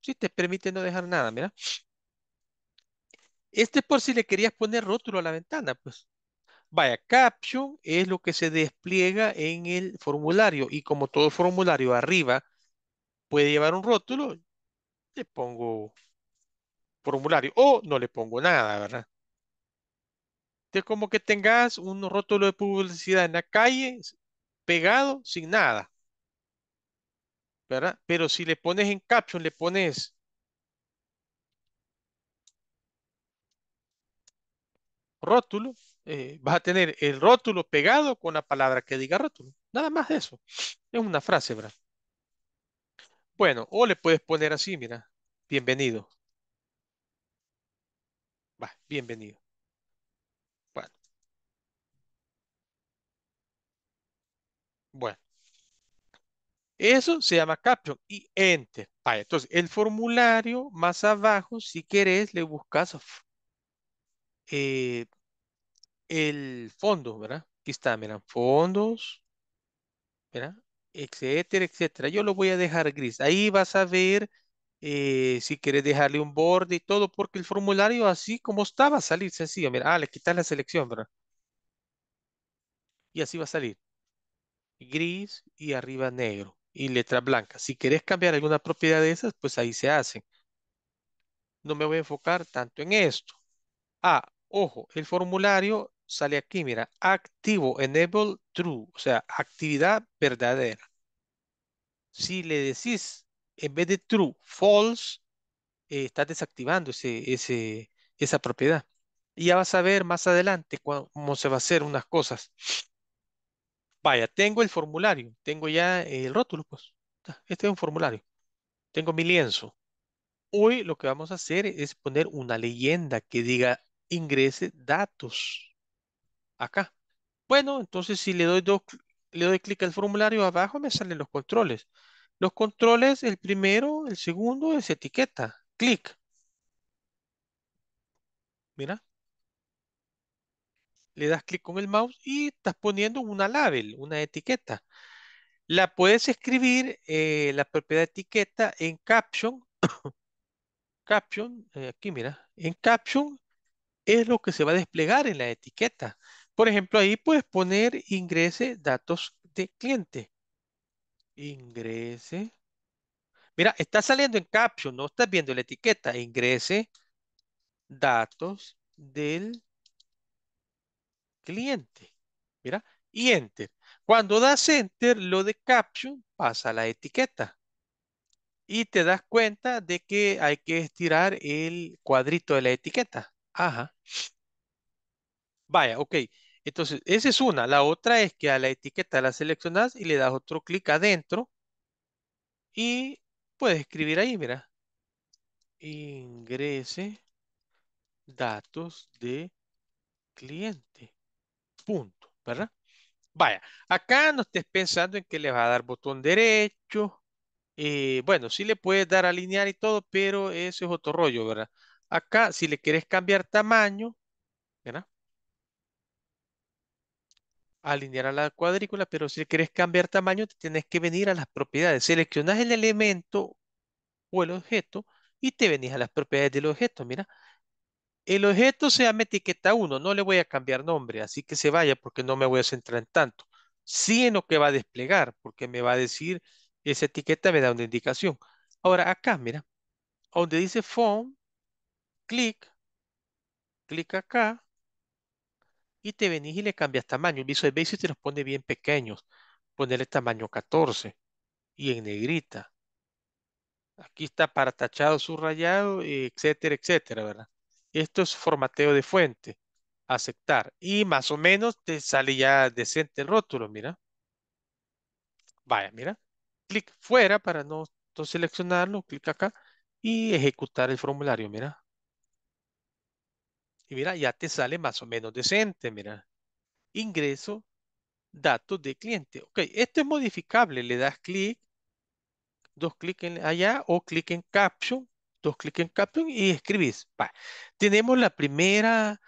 Si te permite no dejar nada, mira. Este es por si le querías poner rótulo a la ventana, pues. Vaya, caption es lo que se despliega en el formulario y como todo formulario arriba puede llevar un rótulo, le pongo formulario o no le pongo nada, ¿verdad? Entonces, como que tengas un rótulo de publicidad en la calle pegado sin nada, ¿verdad? Pero si le pones en caption, le pones rótulo, eh, vas a tener el rótulo pegado con la palabra que diga rótulo. Nada más de eso. Es una frase, ¿verdad? Bueno, o le puedes poner así, mira, bienvenido. Va, bienvenido. Bueno, bueno. Eso se llama caption y enter. Vale, entonces, el formulario más abajo, si querés, le buscas eh, el fondo, ¿verdad? Aquí está, mira, fondos, ¿verdad? etcétera, etcétera. Yo lo voy a dejar gris. Ahí vas a ver eh, si quieres dejarle un borde y todo, porque el formulario así como estaba va a salir sencillo. Mira, ah, le quitas la selección, ¿verdad? Y así va a salir. Gris y arriba negro y letra blanca. Si quieres cambiar alguna propiedad de esas, pues ahí se hace No me voy a enfocar tanto en esto. Ah, ojo, el formulario sale aquí, mira, activo, enable true, o sea, actividad verdadera si le decís en vez de true, false, eh, estás desactivando esa propiedad. Y ya vas a ver más adelante cómo se va a hacer unas cosas. Vaya, tengo el formulario, tengo ya el rótulo, pues. Este es un formulario. Tengo mi lienzo. Hoy lo que vamos a hacer es poner una leyenda que diga ingrese datos acá. Bueno, entonces si le doy, le doy clic al formulario abajo, me salen los controles. Los controles, el primero, el segundo es etiqueta, clic. Mira. Le das clic con el mouse y estás poniendo una label, una etiqueta. La puedes escribir, eh, la propiedad etiqueta, en caption. caption, eh, aquí mira, en caption es lo que se va a desplegar en la etiqueta. Por ejemplo, ahí puedes poner ingrese datos de cliente. Ingrese. Mira, está saliendo en caption, no estás viendo la etiqueta. Ingrese datos del cliente. Mira, y enter. Cuando das enter, lo de caption pasa a la etiqueta. Y te das cuenta de que hay que estirar el cuadrito de la etiqueta. Ajá. Vaya, ok. Entonces, esa es una. La otra es que a la etiqueta la seleccionas y le das otro clic adentro y puedes escribir ahí, mira. Ingrese datos de cliente. Punto, ¿verdad? Vaya, acá no estés pensando en que le va a dar botón derecho. Eh, bueno, sí le puedes dar alinear y todo, pero eso es otro rollo, ¿verdad? Acá, si le quieres cambiar tamaño, alinear a la cuadrícula, pero si quieres cambiar tamaño, te tienes que venir a las propiedades. Seleccionas el elemento o el objeto y te venís a las propiedades del objeto. Mira, el objeto se llama etiqueta 1, no le voy a cambiar nombre, así que se vaya porque no me voy a centrar en tanto. Sí en lo que va a desplegar, porque me va a decir, esa etiqueta me da una indicación. Ahora acá, mira, donde dice phone, clic, clic acá, y te venís y le cambias tamaño. El Visual Basic te los pone bien pequeños. Ponerle tamaño 14 y en negrita. Aquí está para tachado, subrayado, etcétera, etcétera, ¿verdad? Esto es formateo de fuente. Aceptar. Y más o menos te sale ya decente el rótulo, mira. Vaya, mira. Clic fuera para no seleccionarlo. Clic acá y ejecutar el formulario, mira. Y mira, ya te sale más o menos decente, mira. Ingreso, datos de cliente. Ok, esto es modificable. Le das clic, dos clics allá o clic en caption, dos clics en caption y escribís. Tenemos la primera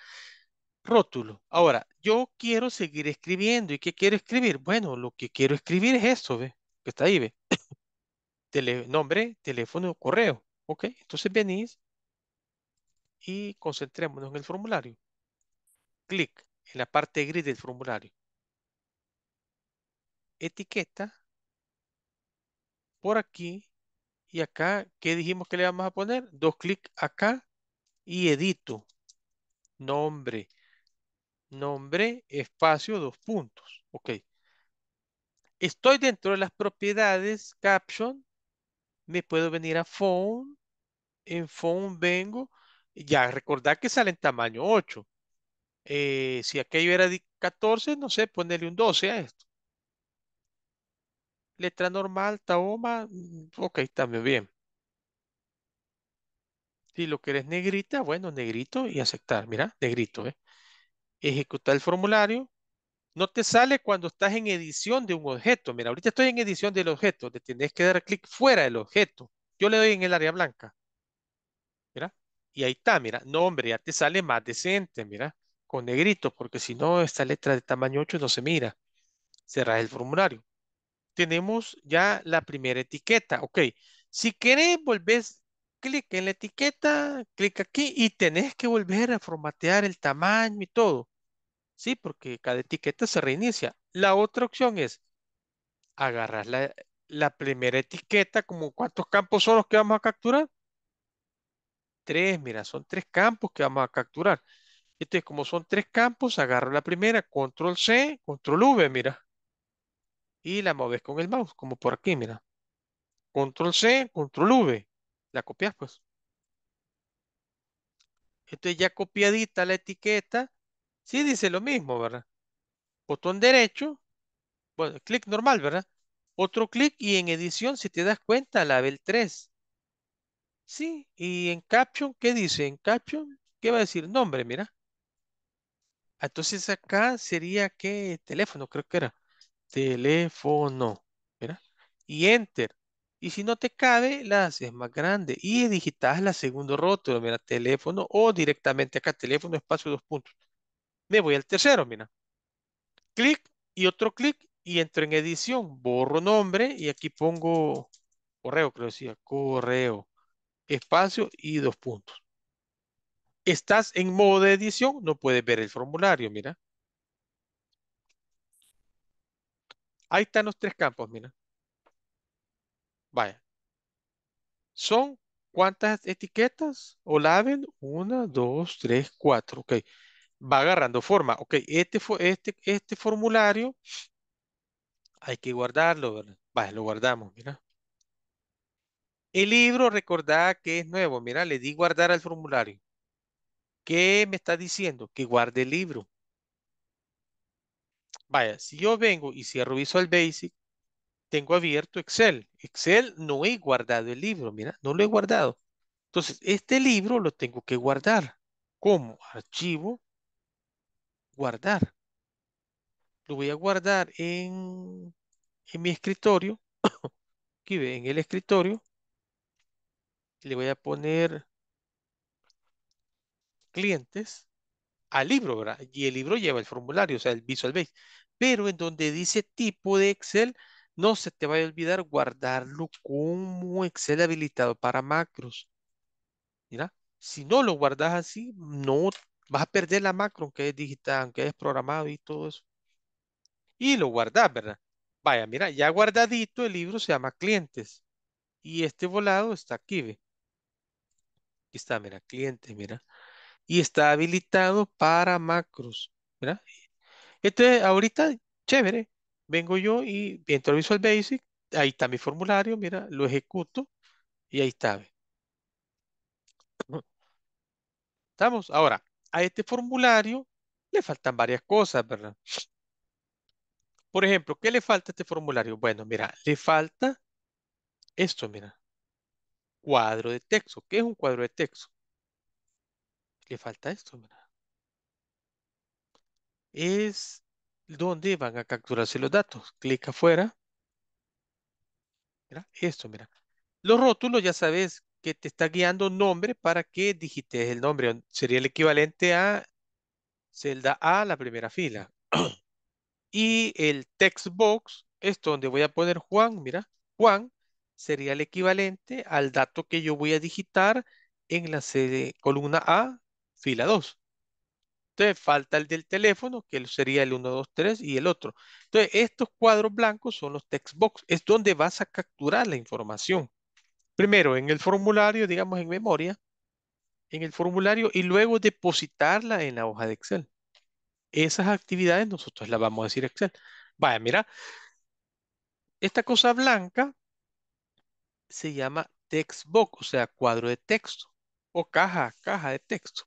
rótulo. Ahora, yo quiero seguir escribiendo. ¿Y qué quiero escribir? Bueno, lo que quiero escribir es esto, ¿ve? Que está ahí, ¿ves? nombre, teléfono, correo. Ok, entonces venís y concentrémonos en el formulario. Clic en la parte gris del formulario. Etiqueta. Por aquí y acá. ¿Qué dijimos que le vamos a poner? Dos clic acá y edito. Nombre. Nombre, espacio, dos puntos. Ok. Estoy dentro de las propiedades caption. Me puedo venir a phone. En phone vengo ya, recordad que sale en tamaño 8. Eh, si aquello era 14, no sé, ponele un 12 a esto. Letra normal, taoma, mm, ok, también bien. Si lo quieres negrita, bueno, negrito y aceptar. Mira, negrito, ¿eh? Ejecutar el formulario. No te sale cuando estás en edición de un objeto. Mira, ahorita estoy en edición del objeto. Te tienes que dar clic fuera del objeto. Yo le doy en el área blanca. Y ahí está, mira, nombre, ya te sale más decente, mira, con negrito, porque si no, esta letra de tamaño 8 no se mira. Cerrar el formulario. Tenemos ya la primera etiqueta, ok. Si querés, volvés clic en la etiqueta, clic aquí y tenés que volver a formatear el tamaño y todo. Sí, porque cada etiqueta se reinicia. La otra opción es agarrar la, la primera etiqueta, como cuántos campos son los que vamos a capturar tres, mira, son tres campos que vamos a capturar. Entonces, este como son tres campos, agarro la primera, control C, control V, mira. Y la mueves con el mouse, como por aquí, mira. Control C, control V. La copias, pues. Entonces, ya copiadita la etiqueta, sí dice lo mismo, ¿verdad? Botón derecho, bueno, clic normal, ¿verdad? Otro clic y en edición, si te das cuenta, la del 3. Sí, y en caption, ¿qué dice? En caption, ¿qué va a decir? Nombre, mira. Ah, entonces acá sería ¿qué? teléfono, creo que era. Teléfono, mira. Y enter. Y si no te cabe, la haces más grande y digitas la segundo rótulo, mira, teléfono o directamente acá, teléfono, espacio, dos puntos. Me voy al tercero, mira. Clic y otro clic y entro en edición, borro nombre y aquí pongo correo, creo que decía, correo espacio y dos puntos. Estás en modo de edición, no puedes ver el formulario, mira. Ahí están los tres campos, mira. Vaya. Son cuántas etiquetas o label. Una, dos, tres, cuatro. Ok. Va agarrando forma. Ok. Este, este, este formulario hay que guardarlo, ¿verdad? Vaya, lo guardamos, mira. El libro, recordá que es nuevo. Mira, le di guardar al formulario. ¿Qué me está diciendo? Que guarde el libro. Vaya, si yo vengo y cierro Visual Basic, tengo abierto Excel. Excel no he guardado el libro, mira, no lo he guardado. Entonces, este libro lo tengo que guardar. como Archivo, guardar. Lo voy a guardar en, en mi escritorio. Aquí ve, en el escritorio le voy a poner clientes al libro, ¿verdad? Y el libro lleva el formulario, o sea, el Visual Base. Pero en donde dice tipo de Excel, no se te va a olvidar guardarlo como Excel habilitado para macros. Mira, si no lo guardas así, no vas a perder la macro, aunque es digital, aunque es programado y todo eso. Y lo guardas, ¿verdad? Vaya, mira, ya guardadito el libro se llama clientes. Y este volado está aquí, ¿ve? Aquí está, mira, cliente, mira. Y está habilitado para macros, mira. Entonces, ahorita, chévere, vengo yo y entro a Visual Basic, ahí está mi formulario, mira, lo ejecuto y ahí está. ¿Estamos? Ahora, a este formulario le faltan varias cosas, ¿verdad? Por ejemplo, ¿qué le falta a este formulario? Bueno, mira, le falta esto, mira cuadro de texto. ¿Qué es un cuadro de texto? Le falta esto, mira. Es donde van a capturarse los datos. Clic afuera. Mira, esto, mira. Los rótulos ya sabes que te está guiando nombre para que digites el nombre. Sería el equivalente a celda A, la primera fila. y el text box es donde voy a poner Juan, mira, Juan, sería el equivalente al dato que yo voy a digitar en la columna A, fila 2. Entonces falta el del teléfono, que sería el 1, 2, 3 y el otro. Entonces estos cuadros blancos son los text box, es donde vas a capturar la información. Primero en el formulario, digamos en memoria, en el formulario y luego depositarla en la hoja de Excel. Esas actividades nosotros las vamos a decir Excel. Vaya, mira, esta cosa blanca se llama textbox, o sea, cuadro de texto o caja, caja de texto.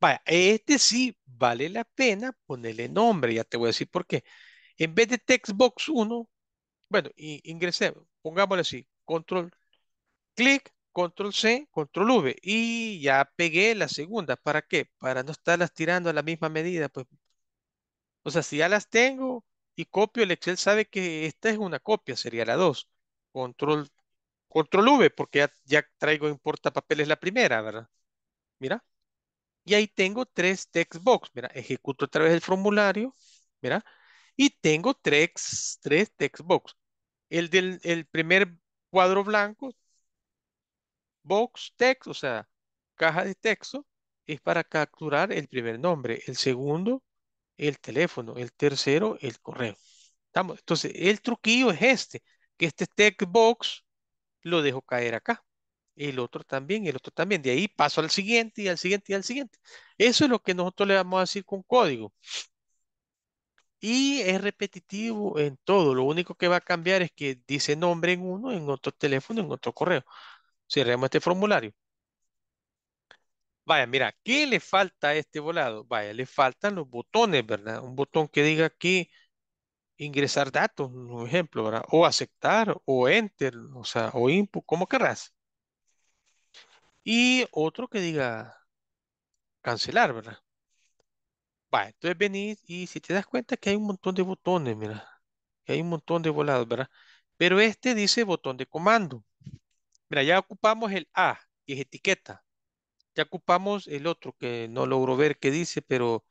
Vaya, este sí vale la pena ponerle nombre, ya te voy a decir por qué. En vez de textbox 1, bueno, ingresé, pongámosle así, control clic, control C, control V y ya pegué la segunda. ¿Para qué? Para no estarlas tirando a la misma medida. Pues. O sea, si ya las tengo y copio, el Excel sabe que esta es una copia, sería la 2. Control Control V, porque ya, traigo importa papeles la primera, ¿verdad? Mira. Y ahí tengo tres textbox. Mira, ejecuto a través del formulario. Mira. Y tengo tres, tres textbox. El del el primer cuadro blanco, box text, o sea, caja de texto, es para capturar el primer nombre. El segundo, el teléfono. El tercero, el correo. ¿Estamos? Entonces, el truquillo es este, que este text box lo dejo caer acá. El otro también, el otro también. De ahí paso al siguiente y al siguiente y al siguiente. Eso es lo que nosotros le vamos a decir con código. Y es repetitivo en todo. Lo único que va a cambiar es que dice nombre en uno, en otro teléfono, en otro correo. cerramos este formulario. Vaya, mira, ¿qué le falta a este volado? Vaya, le faltan los botones, ¿verdad? Un botón que diga que ingresar datos, un ejemplo, ¿verdad? o aceptar, o enter, o sea, o input, como querrás. Y otro que diga cancelar, ¿verdad? Va, entonces venís y si te das cuenta que hay un montón de botones, mira, que hay un montón de volados, ¿verdad? Pero este dice botón de comando. Mira, ya ocupamos el A, que es etiqueta. Ya ocupamos el otro que no logro ver qué dice, pero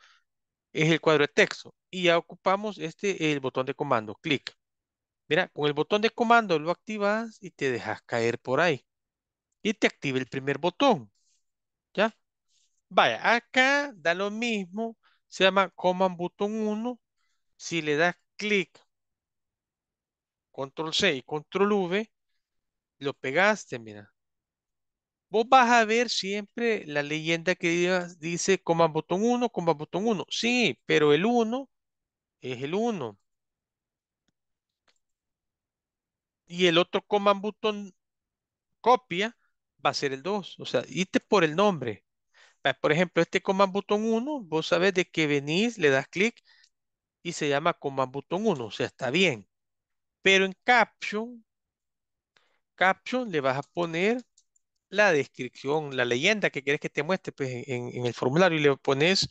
es el cuadro de texto y ya ocupamos este, el botón de comando, clic. Mira, con el botón de comando lo activas y te dejas caer por ahí. Y te activa el primer botón. ¿Ya? Vaya, acá da lo mismo. Se llama Command botón 1. Si le das clic, Control C y Control V, lo pegaste, mira vos vas a ver siempre la leyenda que dice coma botón 1, coma botón 1. Sí, pero el 1 es el 1. Y el otro coma botón copia va a ser el 2. O sea, irte por el nombre. Por ejemplo, este coma botón 1, vos sabés de qué venís, le das clic y se llama coma botón 1. O sea, está bien. Pero en caption, caption le vas a poner la descripción, la leyenda que quieres que te muestre pues, en, el formulario y le pones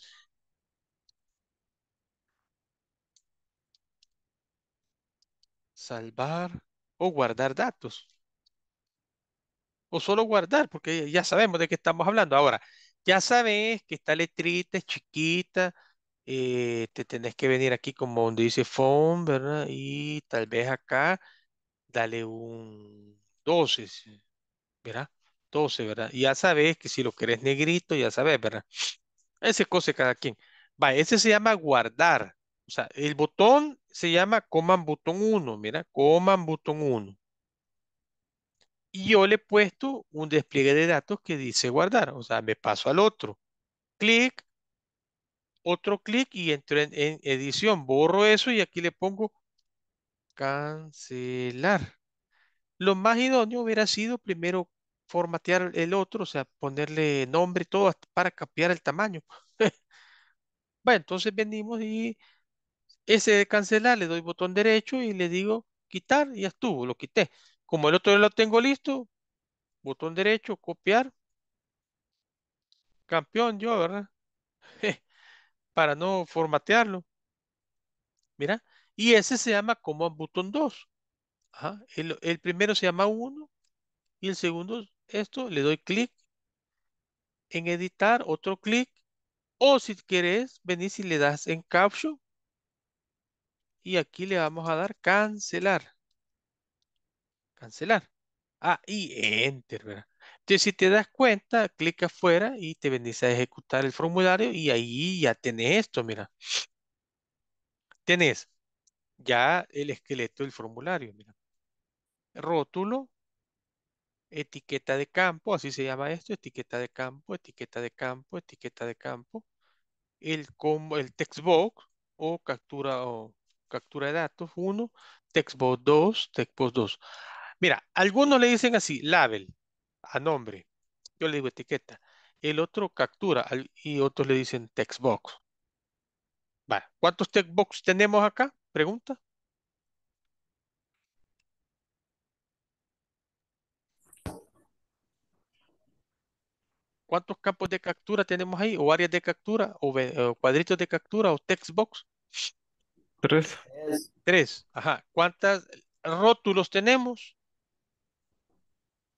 salvar o guardar datos. O solo guardar, porque ya sabemos de qué estamos hablando. Ahora, ya sabes que esta letrita es chiquita, eh, te tenés que venir aquí como donde dice phone, ¿verdad? Y tal vez acá, dale un 12, ¿verdad? 12, ¿verdad? Ya sabes que si lo querés negrito, ya sabes, ¿verdad? Ese cose cada quien. Va, ese se llama guardar. O sea, el botón se llama coman botón 1, mira, coman botón 1. Y yo le he puesto un despliegue de datos que dice guardar. O sea, me paso al otro. Clic, otro clic y entro en edición. Borro eso y aquí le pongo cancelar. Lo más idóneo hubiera sido primero formatear el otro, o sea, ponerle nombre y todo para cambiar el tamaño. bueno, entonces venimos y ese de cancelar le doy botón derecho y le digo quitar y ya estuvo, lo quité. Como el otro lo tengo listo, botón derecho, copiar. Campeón yo, ¿verdad? para no formatearlo. Mira, y ese se llama como botón 2. El, primero se llama 1 y el segundo esto, le doy clic en editar, otro clic, o si quieres, venís y le das en caption, y aquí le vamos a dar cancelar. Cancelar. Ah, y enter, ¿verdad? Entonces, si te das cuenta, clic afuera y te venís a ejecutar el formulario y ahí ya tenés esto, mira. Tenés ya el esqueleto del formulario, mira. Rótulo, etiqueta de campo, así se llama esto, etiqueta de campo, etiqueta de campo, etiqueta de campo, el, combo, el textbox o captura o captura de datos 1, textbox 2, textbox dos Mira, algunos le dicen así, label, a nombre. Yo le digo etiqueta. El otro captura y otros le dicen textbox. box ¿cuántos text box tenemos acá? Pregunta. ¿Cuántos campos de captura tenemos ahí? ¿O áreas de captura? ¿O, cuadritos de captura? ¿O box? Tres. Tres. Ajá. ¿Cuántos rótulos tenemos?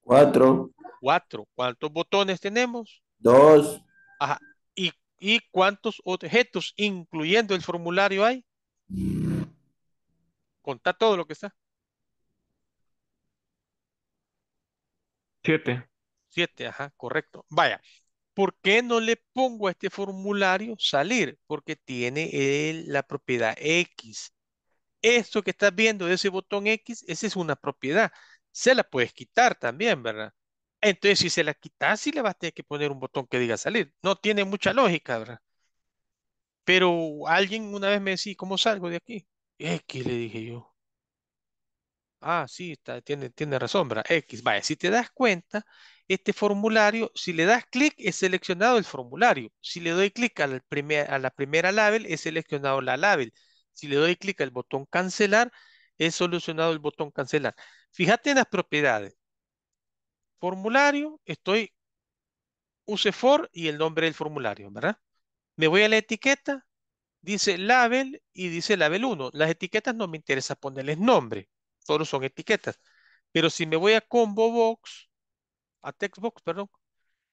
Cuatro. Cuatro. ¿Cuántos botones tenemos? Dos. Ajá. ¿Y, y cuántos objetos, incluyendo el formulario, hay? Contá todo lo que está. Siete ajá, correcto. Vaya, ¿por qué no le pongo a este formulario salir? Porque tiene la propiedad X. Esto que estás viendo de ese botón X, esa es una propiedad. Se la puedes quitar también, ¿verdad? Entonces, si se la quitas, sí le vas a tener que poner un botón que diga salir. No tiene mucha lógica, ¿verdad? Pero alguien una vez me decía, ¿cómo salgo de aquí? X, le dije yo. Ah, sí, tiene, tiene razón, ¿verdad? X. Vaya, si te das cuenta, este formulario, si le das clic, es seleccionado el formulario. Si le doy clic a, a la primera label, es seleccionado la label. Si le doy clic al botón cancelar, es solucionado el botón cancelar. Fíjate en las propiedades. Formulario, estoy use for y el nombre del formulario, ¿verdad? Me voy a la etiqueta, dice label y dice label 1. Las etiquetas no me interesa ponerles nombre todos son etiquetas. Pero si me voy a combo box, a textbox, perdón,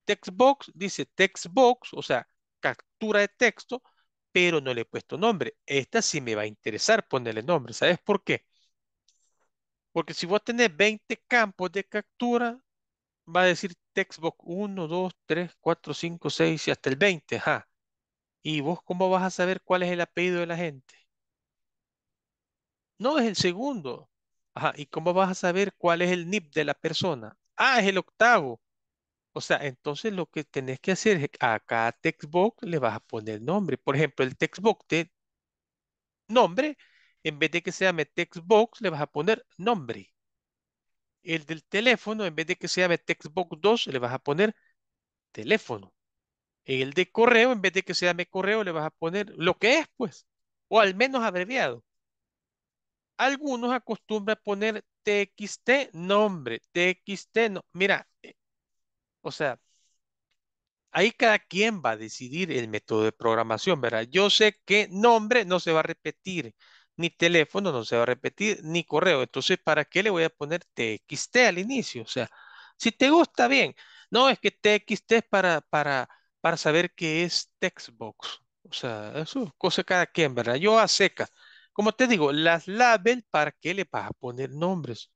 textbox dice textbox, o sea, captura de texto, pero no le he puesto nombre. Esta sí me va a interesar ponerle nombre. ¿Sabes por qué? Porque si vos tenés 20 campos de captura, va a decir textbox 1, 2, 3, 4, 5, 6 y hasta el 20. Ajá. ¿Y vos cómo vas a saber cuál es el apellido de la gente? No, es el segundo. Ajá, ¿y cómo vas a saber cuál es el NIP de la persona? Ah, es el octavo. O sea, entonces lo que tenés que hacer es a cada textbox le vas a poner nombre. Por ejemplo, el textbox de nombre, en vez de que se llame textbox, le vas a poner nombre. El del teléfono, en vez de que se llame textbox 2, le vas a poner teléfono. El de correo, en vez de que se llame correo, le vas a poner lo que es, pues. O al menos abreviado algunos acostumbran poner TXT nombre, TXT no. Mira, eh, o sea, ahí cada quien va a decidir el método de programación, ¿verdad? Yo sé que nombre no se va a repetir, ni teléfono no se va a repetir, ni correo. Entonces, ¿para qué le voy a poner TXT al inicio? O sea, si te gusta bien. No, es que TXT es para, para, para saber qué es textbox. O sea, eso es cosa de cada quien, ¿verdad? Yo a seca como te digo, las labels, ¿para qué le vas a poner nombres?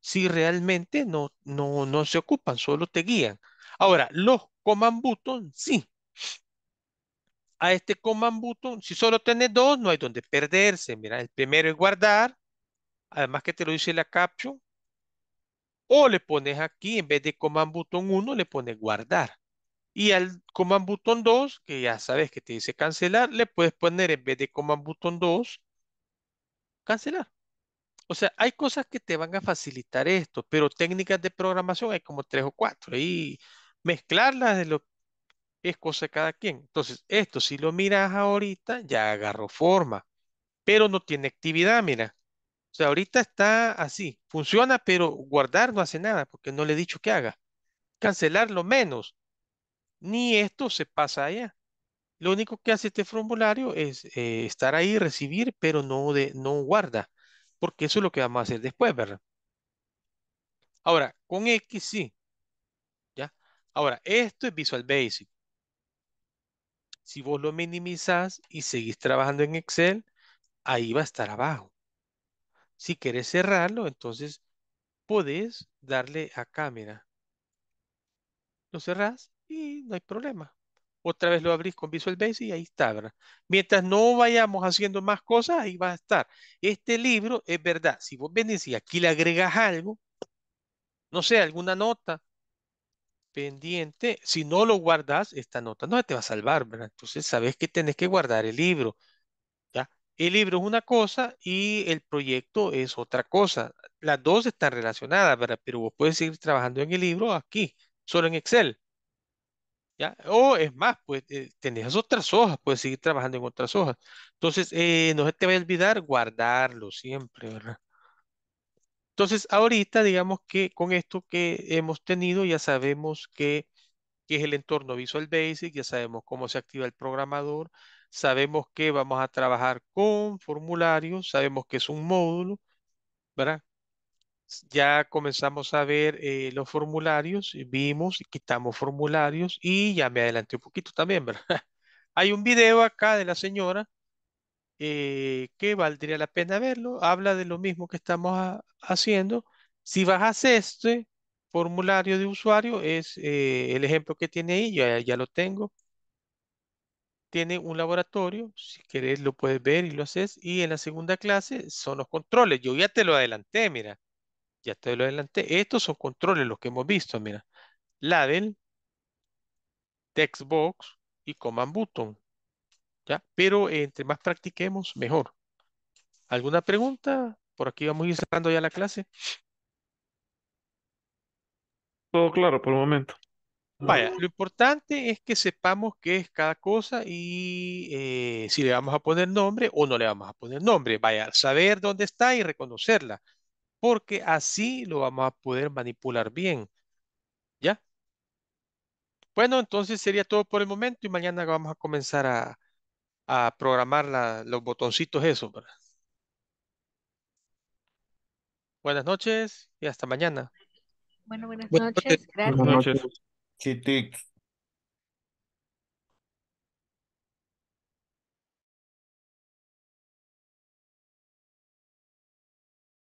Si realmente no, no, no se ocupan, solo te guían. Ahora, los command button, sí. A este command button, si solo tenés dos, no hay donde perderse. Mira, el primero es guardar. Además que te lo dice la caption. O le pones aquí, en vez de command button 1, le pones guardar. Y al command button 2, que ya sabes que te dice cancelar, le puedes poner en vez de command button 2, cancelar. O sea, hay cosas que te van a facilitar esto, pero técnicas de programación hay como tres o cuatro y mezclarlas es, lo, es cosa de cada quien. Entonces, esto si lo miras ahorita ya agarró forma, pero no tiene actividad, mira. O sea, ahorita está así, funciona, pero guardar no hace nada porque no le he dicho que haga. Cancelar lo menos. Ni esto se pasa allá. Lo único que hace este formulario es eh, estar ahí, recibir, pero no, de, no guarda, porque eso es lo que vamos a hacer después, ¿verdad? Ahora, con X sí. ¿Ya? Ahora, esto es Visual Basic. Si vos lo minimizás y seguís trabajando en Excel, ahí va a estar abajo. Si querés cerrarlo, entonces podés darle a cámara. Lo cerrás y no hay problema otra vez lo abrís con Visual Basic y ahí está, ¿verdad? Mientras no vayamos haciendo más cosas, ahí va a estar. Este libro, es verdad, si vos venís y aquí le agregas algo, no sé, alguna nota pendiente, si no lo guardas, esta nota no te va a salvar, ¿verdad? Entonces sabes que tenés que guardar el libro, ¿ya? El libro es una cosa y el proyecto es otra cosa. Las dos están relacionadas, ¿verdad? Pero vos puedes seguir trabajando en el libro aquí, solo en Excel. O es más, pues eh, tenés otras hojas, puedes seguir trabajando en otras hojas. Entonces, eh, no se te va a olvidar guardarlo siempre, ¿verdad? Entonces, ahorita digamos que con esto que hemos tenido ya sabemos que, que es el entorno Visual Basic, ya sabemos cómo se activa el programador, sabemos que vamos a trabajar con formularios, sabemos que es un módulo, ¿verdad? ya comenzamos a ver eh, los formularios, vimos y quitamos formularios y ya me adelanté un poquito también, ¿verdad? Hay un video acá de la señora eh, que valdría la pena verlo, habla de lo mismo que estamos haciendo. Si bajas este formulario de usuario, es eh, el ejemplo que tiene ahí, ya, lo tengo. Tiene un laboratorio, si querés lo puedes ver y lo haces. Y en la segunda clase son los controles. Yo ya te lo adelanté, mira ya te lo adelanté. Estos son controles los que hemos visto, mira. Label, textbox y command button. ¿ya? Pero entre más practiquemos, mejor. ¿Alguna pregunta? Por aquí vamos a ir cerrando ya la clase. Todo claro por el momento. Vaya, lo importante es que sepamos qué es cada cosa y eh, si le vamos a poner nombre o no le vamos a poner nombre. Vaya, saber dónde está y reconocerla porque así lo vamos a poder manipular bien. ¿Ya? Bueno, entonces sería todo por el momento y mañana vamos a comenzar a, programar la, los botoncitos eso Buenas noches y hasta mañana. Bueno, buenas noches. Gracias. Buenas noches.